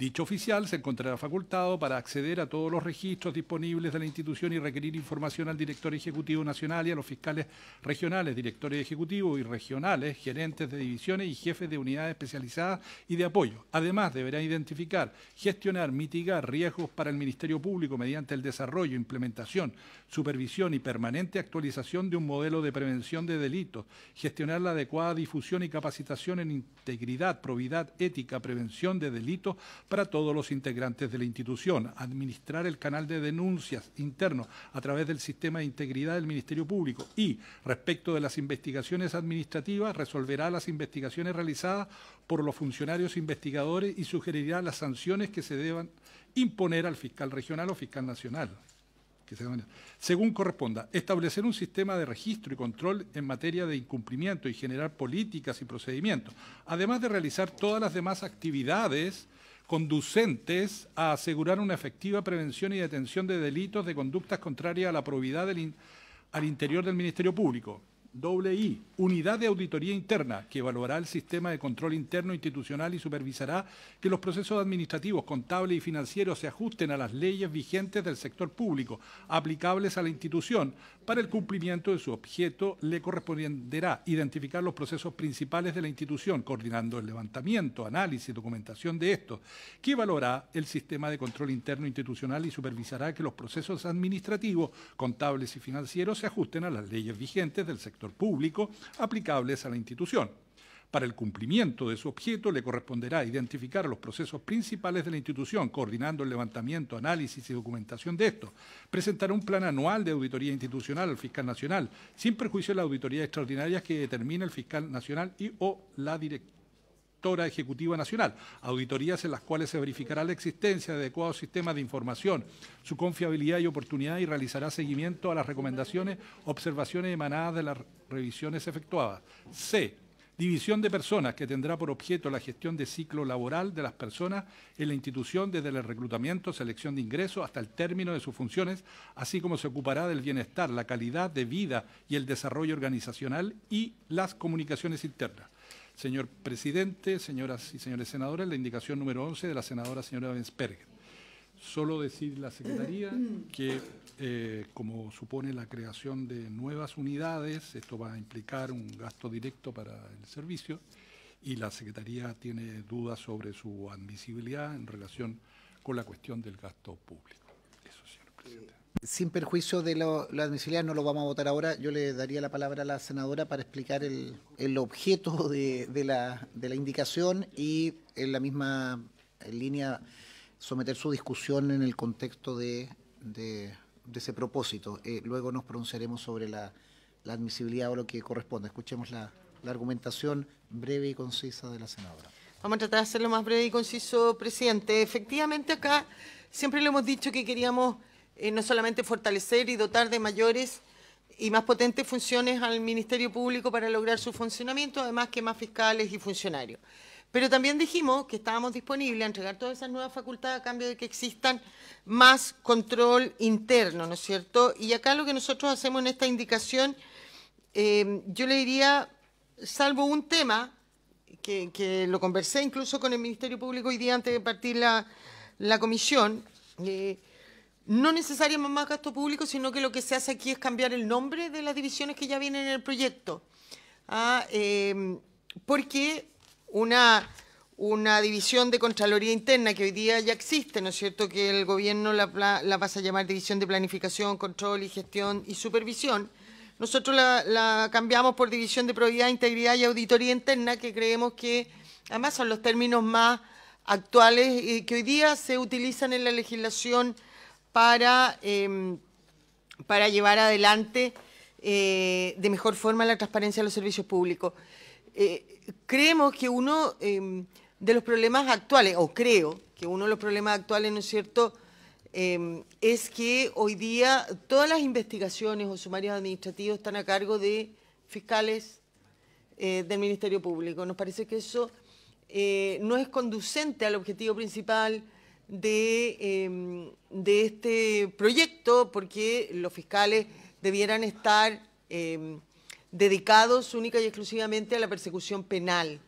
Dicho oficial se encontrará facultado para acceder a todos los registros disponibles de la institución y requerir información al director ejecutivo nacional y a los fiscales regionales, directores ejecutivos y regionales, gerentes de divisiones y jefes de unidades especializadas y de apoyo. Además, deberá identificar, gestionar, mitigar riesgos para el Ministerio Público mediante el desarrollo, implementación, supervisión y permanente actualización de un modelo de prevención de delitos, gestionar la adecuada difusión y capacitación en integridad, probidad, ética, prevención de delitos para todos los integrantes de la institución, administrar el canal de denuncias interno a través del sistema de integridad del Ministerio Público y, respecto de las investigaciones administrativas, resolverá las investigaciones realizadas por los funcionarios investigadores y sugerirá las sanciones que se deban imponer al fiscal regional o fiscal nacional. según corresponda, establecer un sistema de registro y control en materia de incumplimiento y generar políticas y procedimientos, además de realizar todas las demás actividades conducentes a asegurar una efectiva prevención y detención de delitos de conductas contrarias a la probidad al interior del Ministerio Público. I, unidad de auditoría interna, que evaluará el sistema de control interno institucional y supervisará que los procesos administrativos, contables y financieros se ajusten a las leyes vigentes del sector público, aplicables a la institución. Para el cumplimiento de su objeto, le corresponderá identificar los procesos principales de la institución, coordinando el levantamiento, análisis y documentación de estos, que evaluará el sistema de control interno institucional y supervisará que los procesos administrativos, contables y financieros se ajusten a las leyes vigentes del sector público aplicables a la institución. Para el cumplimiento de su objeto le corresponderá identificar los procesos principales de la institución, coordinando el levantamiento, análisis y documentación de estos, presentar un plan anual de auditoría institucional al fiscal nacional, sin perjuicio de las auditorías extraordinarias que determina el fiscal nacional y o la directora directora Ejecutiva Nacional, auditorías en las cuales se verificará la existencia de adecuados sistemas de información, su confiabilidad y oportunidad y realizará seguimiento a las recomendaciones, observaciones emanadas de las revisiones efectuadas. C. División de personas que tendrá por objeto la gestión de ciclo laboral de las personas en la institución desde el reclutamiento, selección de ingresos hasta el término de sus funciones, así como se ocupará del bienestar, la calidad de vida y el desarrollo organizacional y las comunicaciones internas. Señor presidente, señoras y señores senadores, la indicación número 11 de la senadora señora Bensperger. Solo decir la Secretaría que, eh, como supone la creación de nuevas unidades, esto va a implicar un gasto directo para el servicio y la Secretaría tiene dudas sobre su admisibilidad en relación con la cuestión del gasto público. Eso, señor presidente. Sin perjuicio de la admisibilidad, no lo vamos a votar ahora. Yo le daría la palabra a la senadora para explicar el, objeto de, la, indicación y en la misma línea someter su discusión en el contexto de, ese propósito. Eh, luego nos pronunciaremos sobre la, admisibilidad o lo que corresponda. Escuchemos la, la argumentación breve y concisa de la senadora. Vamos a tratar de hacerlo más breve y conciso, presidente. Efectivamente, acá siempre le hemos dicho que queríamos eh, no solamente fortalecer y dotar de mayores y más potentes funciones al Ministerio Público para lograr su funcionamiento, además que más fiscales y funcionarios. Pero también dijimos que estábamos disponibles a entregar todas esas nuevas facultades a cambio de que existan más control interno, ¿no es cierto? Y acá lo que nosotros hacemos en esta indicación, eh, yo le diría, salvo un tema, que, lo conversé incluso con el Ministerio Público hoy día antes de partir la, la comisión, eh, no necesariamente más gasto público, sino que lo que se hace aquí es cambiar el nombre de las divisiones que ya vienen en el proyecto. Ah, em, porque una, una división de Contraloría Interna que hoy día ya existe, ¿no es cierto?, que el gobierno la, la pasa a llamar División de Planificación, Control y Gestión y Supervisión, nosotros la, cambiamos por División de Probidad, Integridad y Auditoría Interna, que creemos que además son los términos más actuales y que hoy día se utilizan en la legislación para, em, para llevar adelante eh, de mejor forma la transparencia de los servicios públicos. Eh, creemos que uno em, de los problemas actuales, o creo que uno de los problemas actuales, ¿no es cierto?, em, es que hoy día todas las investigaciones o sumarios administrativos están a cargo de fiscales eh, del Ministerio Público. Nos parece que eso no es conducente al objetivo principal Em, de, este proyecto, porque los fiscales debieran estar em, dedicados única y exclusivamente a la persecución penal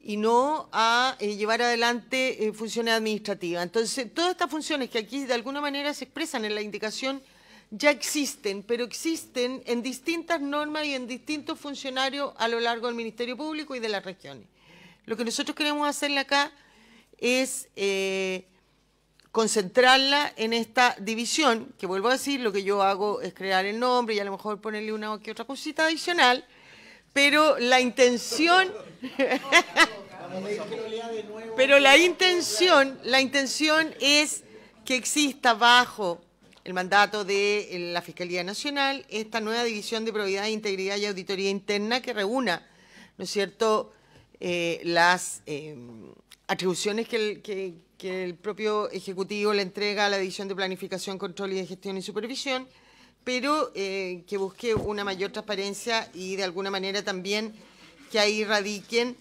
y no a eh, llevar adelante eh, funciones administrativas. Entonces, todas estas funciones que aquí de alguna manera se expresan en la indicación ya existen, pero existen en distintas normas y en distintos funcionarios a lo largo del Ministerio Público y de las regiones. Lo que nosotros queremos hacerle acá es eh, concentrarla en esta división, que vuelvo a decir, lo que yo hago es crear el nombre y a lo mejor ponerle una o que otra cosita adicional, pero la intención... [LAUGHS] pero la intención, la intención es que exista bajo el mandato de la Fiscalía Nacional esta nueva división de probidad, integridad y auditoría interna que reúna, ¿no es cierto?, eh, las eh, atribuciones que, que el propio Ejecutivo le entrega a la División de Planificación, Control y de Gestión y Supervisión, pero eh, que busque una mayor transparencia y de alguna manera también que ahí radiquen,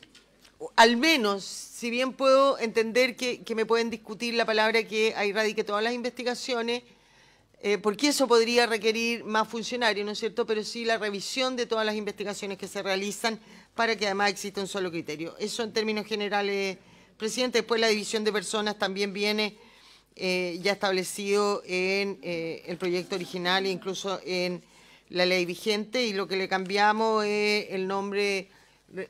al menos, si bien puedo entender que, me pueden discutir la palabra que ahí radique todas las investigaciones, eh, porque eso podría requerir más funcionarios, ¿no es cierto? Pero sí la revisión de todas las investigaciones que se realizan para que además exista un solo criterio. Eso en términos generales Presidente, después la división de personas también viene eh, ya establecido en eh, el proyecto original e incluso en la ley vigente y lo que le cambiamos es el nombre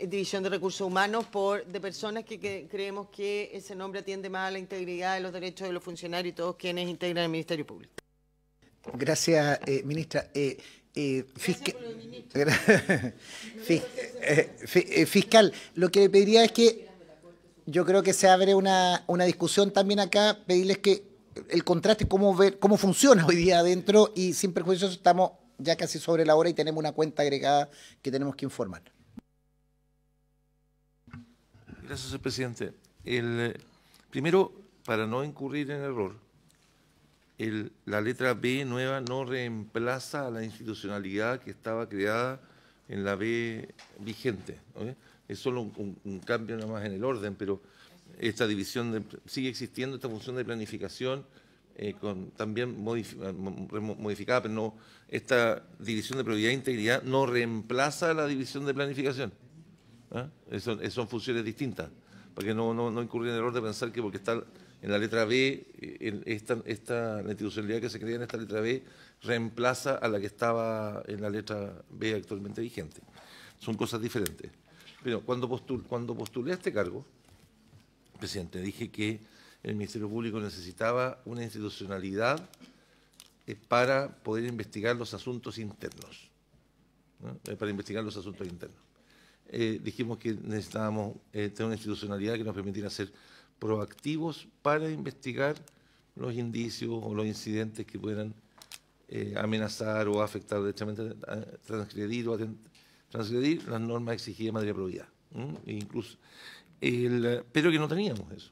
División de Recursos Humanos por de personas que, creemos que ese nombre atiende más a la integridad de los derechos de los funcionarios y todos quienes integran el Ministerio Público. Gracias, ministra. fiscal, lo que le pediría es que yo creo que se abre una, una discusión también acá, pedirles que el contraste, cómo, ver, cómo funciona hoy día adentro y sin perjuicio estamos ya casi sobre la hora y tenemos una cuenta agregada que tenemos que informar. Gracias, señor presidente. El, primero, para no incurrir en error, el, la letra B nueva no reemplaza a la institucionalidad que estaba creada en la B vigente es solo un, cambio nada más en el orden, pero esta división de, sigue existiendo, esta función de planificación, eh, con, también eh, modificada, pero no, esta división de prioridad e integridad no reemplaza la división de planificación. ¿ah? son, funciones distintas, para que no, no, en el error de pensar que porque está en la letra B, eh, en esta, esta, la institucionalidad que se crea en esta letra B reemplaza a la que estaba en la letra B actualmente vigente. Son cosas diferentes cuando, postulé a este cargo, presidente, dije que el Ministerio Público necesitaba una institucionalidad eh, para poder investigar los asuntos internos. Eh, para investigar los asuntos internos. Eh, dijimos que necesitábamos tener una institucionalidad que nos permitiera ser proactivos para investigar los indicios o los incidentes que puedan amenazar o afectar directamente, transgredir o atentar transgredir las normas exigidas en materia de probidad. E incluso, pero que no teníamos eso.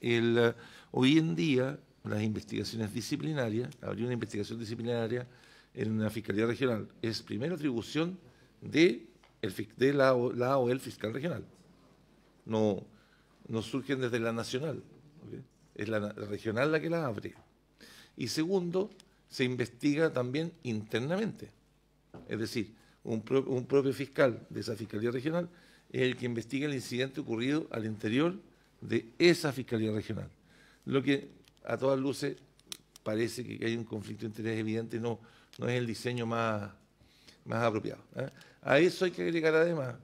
¿eh? hoy en día, las investigaciones disciplinarias, habría una investigación disciplinaria en la Fiscalía Regional, es primera atribución de, la, la o el fiscal regional. No, no surgen desde la nacional. Es la, regional la que la abre. Y segundo, se investiga también internamente. Es decir, un, propio fiscal de esa Fiscalía Regional es el que investiga el incidente ocurrido al interior de esa Fiscalía Regional. Lo que a todas luces parece que hay un conflicto de interés evidente, no, no es el diseño más, más apropiado. ¿eh? A eso hay que agregar además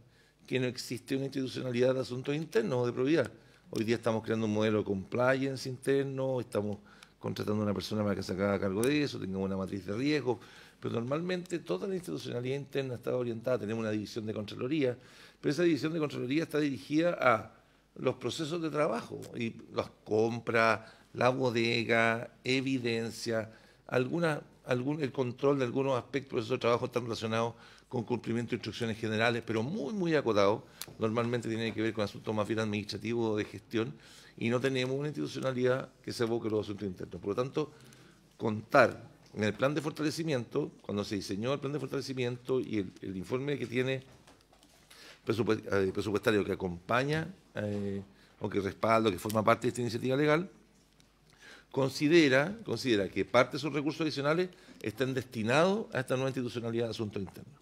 que no existe una institucionalidad de asuntos internos o de probidad. Hoy día estamos creando un modelo de compliance interno, estamos contratando a una persona para que se haga cargo de eso, tengamos una matriz de riesgos, pero normalmente toda la institucionalidad interna está orientada, tenemos una división de Contraloría, pero esa división de Contraloría está dirigida a los procesos de trabajo, y las compras, la bodega, evidencia, el control de algunos aspectos, de esos trabajo están relacionados con cumplimiento de instrucciones generales, pero muy, muy acotados, normalmente tiene que ver con asuntos más bien administrativos o de gestión, y no tenemos una institucionalidad que se evoque los asuntos internos. Por lo tanto, contar en el plan de fortalecimiento, cuando se diseñó el plan de fortalecimiento y el, informe que tiene eh, presupuestario que acompaña eh, o que respalda, o que forma parte de esta iniciativa legal, considera, considera que parte de sus recursos adicionales están destinados a esta nueva institucionalidad de asuntos internos.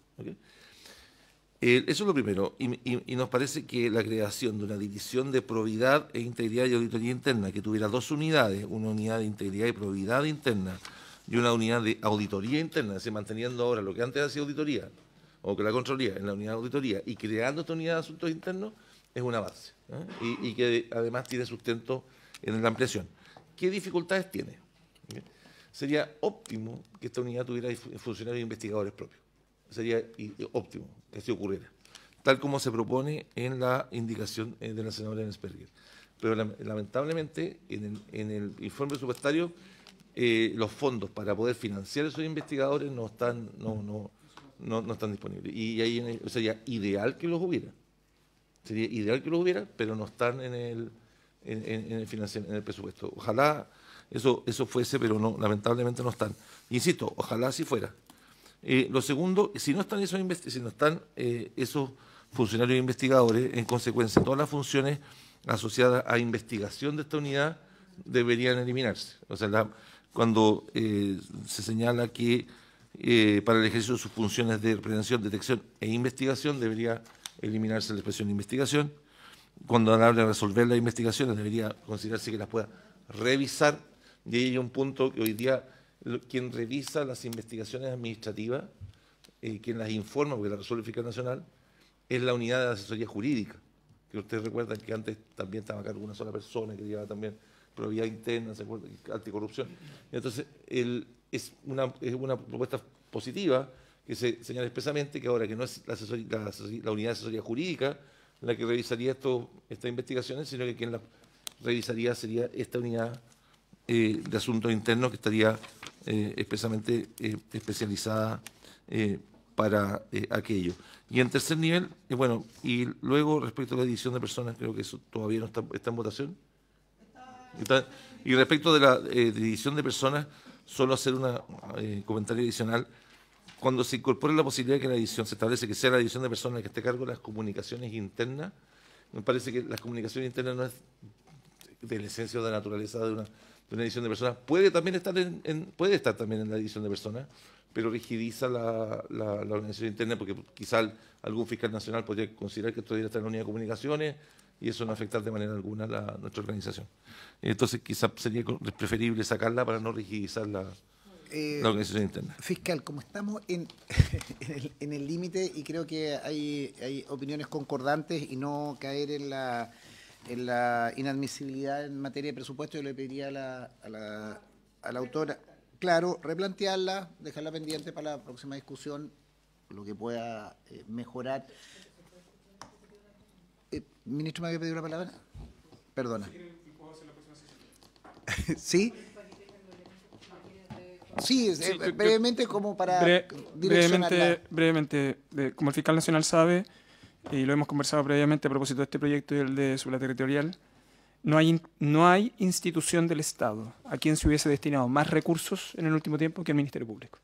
eso es lo primero, y, nos parece que la creación de una división de probidad e integridad y auditoría interna, que tuviera dos unidades, una unidad de integridad y probidad interna, y una unidad de auditoría interna, se manteniendo ahora lo que antes hacía auditoría, o que la controlía en la unidad de auditoría, y creando esta unidad de asuntos internos, es un avance, ¿eh? y, que además tiene sustento en la ampliación. ¿Qué dificultades tiene? ¿Eh? Sería óptimo que esta unidad tuviera funcionarios e investigadores propios. Sería óptimo que así ocurriera, tal como se propone en la indicación eh, de la senadora Ensperger. Pero lamentablemente, en el, en el informe presupuestario eh, los fondos para poder financiar a esos investigadores no están, no, no, no, están disponibles. Y ahí sería ideal que los hubiera. Sería ideal que los hubiera, pero no están en el, en, en el, presupuesto. Ojalá eso, eso fuese, pero no, lamentablemente no están. Insisto, ojalá si fuera. Eh, lo segundo, si no están esos, si no están, eh, esos funcionarios investigadores, en consecuencia, todas las funciones asociadas a investigación de esta unidad deberían eliminarse. O sea, la, cuando eh, se señala que eh, para el ejercicio de sus funciones de prevención, detección e investigación debería eliminarse la expresión de investigación. Cuando habla de resolver las investigaciones debería considerarse que las pueda revisar. Y ahí hay un punto que hoy día quien revisa las investigaciones administrativas, eh, quien las informa, porque la resuelve Fiscal Nacional, es la unidad de asesoría jurídica, que ustedes recuerdan que antes también estaba a cargo una sola persona que llevaba también probabilidad interna, ¿se anticorrupción. Entonces, es, una, es una propuesta positiva que se señala expresamente que ahora que no es la, unidad de asesoría jurídica la que revisaría esto, estas investigaciones, sino que quien la revisaría sería esta unidad eh, de asuntos internos que estaría eh, expresamente eh, especializada para aquello. Y en tercer nivel, bueno, y luego respecto a la edición de personas, creo que eso todavía no está en votación. Y respecto de la edición eh, división de personas, solo hacer un eh, comentario adicional. Cuando se incorpora la posibilidad de que la edición se establece que sea la edición de personas que esté cargo de las comunicaciones internas, me parece que las comunicaciones internas no es del la esencia o de la naturaleza de una, edición de personas. Puede también estar puede estar también en la edición de personas, pero rigidiza la, la, organización interna porque quizás algún fiscal nacional podría considerar que esto debería estar en la unidad de comunicaciones y eso no afectar de manera alguna a nuestra organización. Entonces, quizás sería preferible sacarla para no rigidizar la, eh, la organización interna. Fiscal, como estamos en, [LAUGHS] en el límite y creo que hay, hay opiniones concordantes y no caer en la, en la inadmisibilidad en materia de presupuesto, yo le pediría a la, a la, a la autora, claro, replantearla, dejarla pendiente para la próxima discusión, lo que pueda eh, mejorar. Ministro, ¿me había pedido la palabra? Perdona. ¿Sí? Sí, eh, brevemente como para direccionar brevemente, brevemente como el fiscal nacional sabe, y lo hemos conversado previamente a propósito de este proyecto y el de su territorial, no hay, no hay institución del Estado a quien se hubiese destinado más recursos en el último tiempo que el Ministerio Público.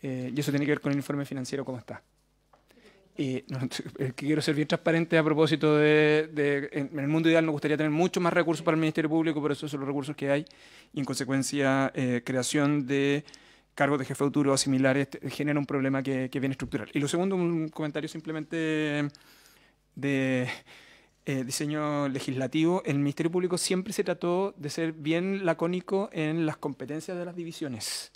Eh, y eso tiene que ver con el informe financiero como está. Y [LAUGHS] quiero ser bien transparente a propósito de, en, el mundo ideal nos gustaría tener mucho más recursos para el Ministerio Público, pero esos son los recursos que hay. Y en consecuencia, eh, creación de cargos de jefe futuro o similares este, genera un problema que, que, viene estructural. Y lo segundo, un comentario simplemente de eh, diseño legislativo. El Ministerio Público siempre se trató de ser bien lacónico en las competencias de las divisiones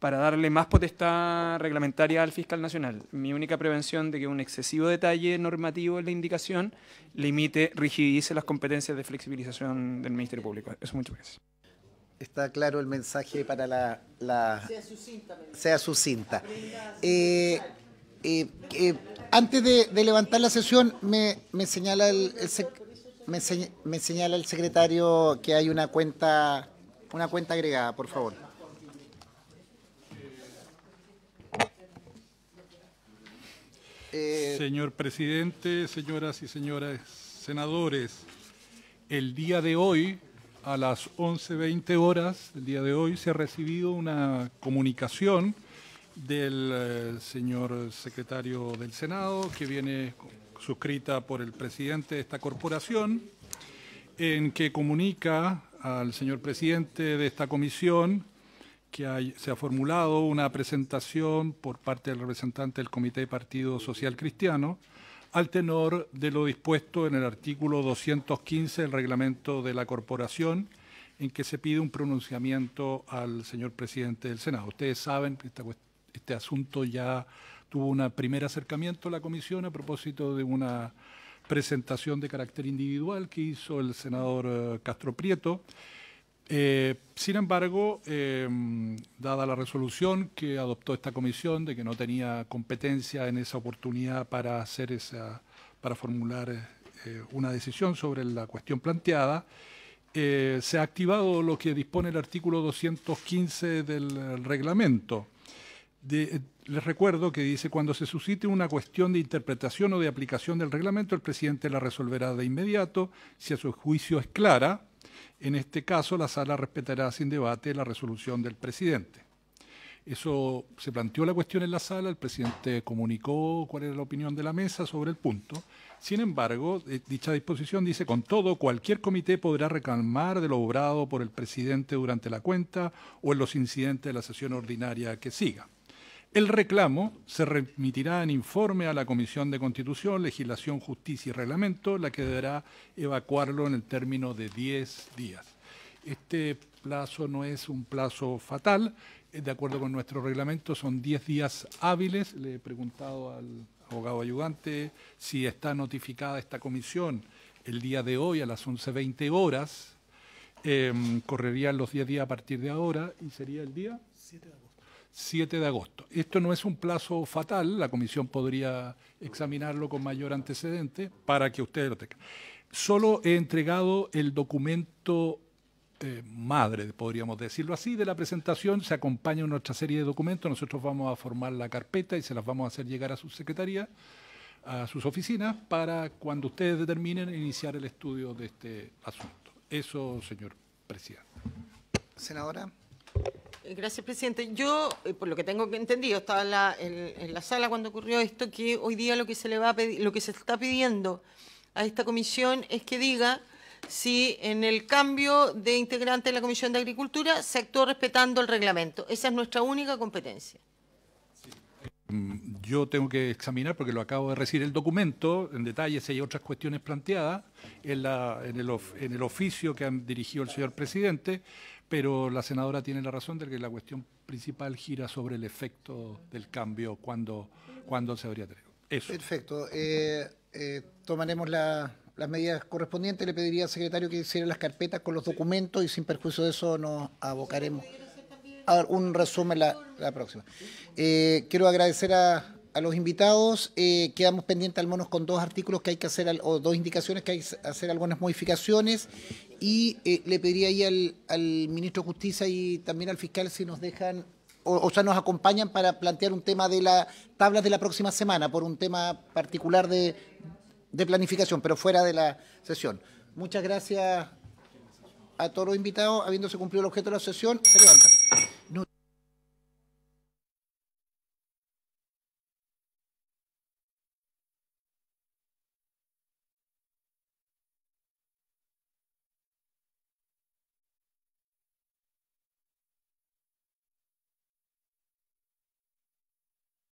para darle más potestad reglamentaria al fiscal nacional. Mi única prevención de que un excesivo detalle normativo en la indicación limite, rigidice las competencias de flexibilización del Ministerio Público. Eso muchas gracias. Está claro el mensaje para la... sea sucinta. Sea sucinta. Eh, eh, eh, antes de, levantar la sesión, me, señala el, me señala el secretario que hay una cuenta, una cuenta agregada, por favor. Eh, señor presidente, señoras y señores senadores, el día de hoy, a las 11.20 horas, el día de hoy se ha recibido una comunicación del eh, señor secretario del Senado, que viene suscrita por el presidente de esta corporación, en que comunica al señor presidente de esta comisión que se ha formulado una presentación por parte del representante del Comité de Partido Social Cristiano al tenor de lo dispuesto en el artículo 215 del reglamento de la corporación, en que se pide un pronunciamiento al señor presidente del Senado. Ustedes saben que este asunto ya tuvo un primer acercamiento a la comisión a propósito de una presentación de carácter individual que hizo el senador eh, Castro Prieto. Eh, sin embargo, em, dada la resolución que adoptó esta comisión de que no tenía competencia en esa oportunidad para hacer esa, para formular eh, eh, una decisión sobre la cuestión planteada, se ha activado lo que dispone el artículo 215 del reglamento. les recuerdo que dice, cuando se suscite una cuestión de interpretación o de aplicación del reglamento, el presidente la resolverá de inmediato, si a su juicio es clara, en este caso, la sala respetará sin debate la resolución del presidente. Eso se planteó la cuestión en la sala, el presidente comunicó cuál era la opinión de la mesa sobre el punto. Sin embargo, eh, dicha disposición dice, con todo, cualquier comité podrá reclamar de lo obrado por el presidente durante la cuenta o en los incidentes de la sesión ordinaria que siga. El reclamo se remitirá en informe a la Comisión de Constitución, Legislación, Justicia y Reglamento, la que deberá evacuarlo en el término de 10 días. Este plazo no es un plazo fatal, de acuerdo con nuestro reglamento son 10 días hábiles. Le he preguntado al abogado ayudante si está notificada esta comisión el día de hoy a las 11.20 horas. Em, correrían los 10 días a partir de ahora y sería el día 7 de agosto. 7 de agosto. Esto no es un plazo fatal, la comisión podría examinarlo con mayor antecedente para que ustedes lo tengan. Solo he entregado el documento eh, madre, podríamos decirlo así, de la presentación. Se acompaña nuestra serie de documentos. Nosotros vamos a formar la carpeta y se las vamos a hacer llegar a su secretaría, a sus oficinas, para cuando ustedes determinen iniciar el estudio de este asunto. Eso, señor presidente. Senadora. Gracias, presidente. Yo, eh, por lo que tengo entendido, estaba en la, sala cuando ocurrió esto, que hoy día lo que se le va lo que se está pidiendo a esta comisión es que diga si en el cambio de integrante de la Comisión de Agricultura se actuó respetando el reglamento. Esa es nuestra única competencia. Mm, yo tengo que examinar, porque lo acabo de recibir el documento, en detalle si hay otras cuestiones planteadas en, el, el oficio que han dirigido el señor presidente, pero la senadora tiene la razón de que la cuestión principal gira sobre el efecto del cambio cuando, cuando se habría tenido. Eso. Perfecto. Eh, eh, tomaremos las medidas correspondientes. Le pediría al secretario que hiciera las carpetas con los documentos y sin perjuicio de eso nos abocaremos a un resumen la, próxima. Eh, quiero agradecer a, los invitados. quedamos pendientes al menos con dos artículos que hay que hacer, o dos indicaciones que hay que hacer algunas modificaciones y eh, le pediría ahí al, ministro de Justicia y también al fiscal si nos dejan, o, sea, nos acompañan para plantear un tema de la tablas de la próxima semana, por un tema particular de planificación, pero fuera de la sesión. Muchas gracias a todos los invitados. Habiéndose cumplido el objeto de la sesión, se levanta.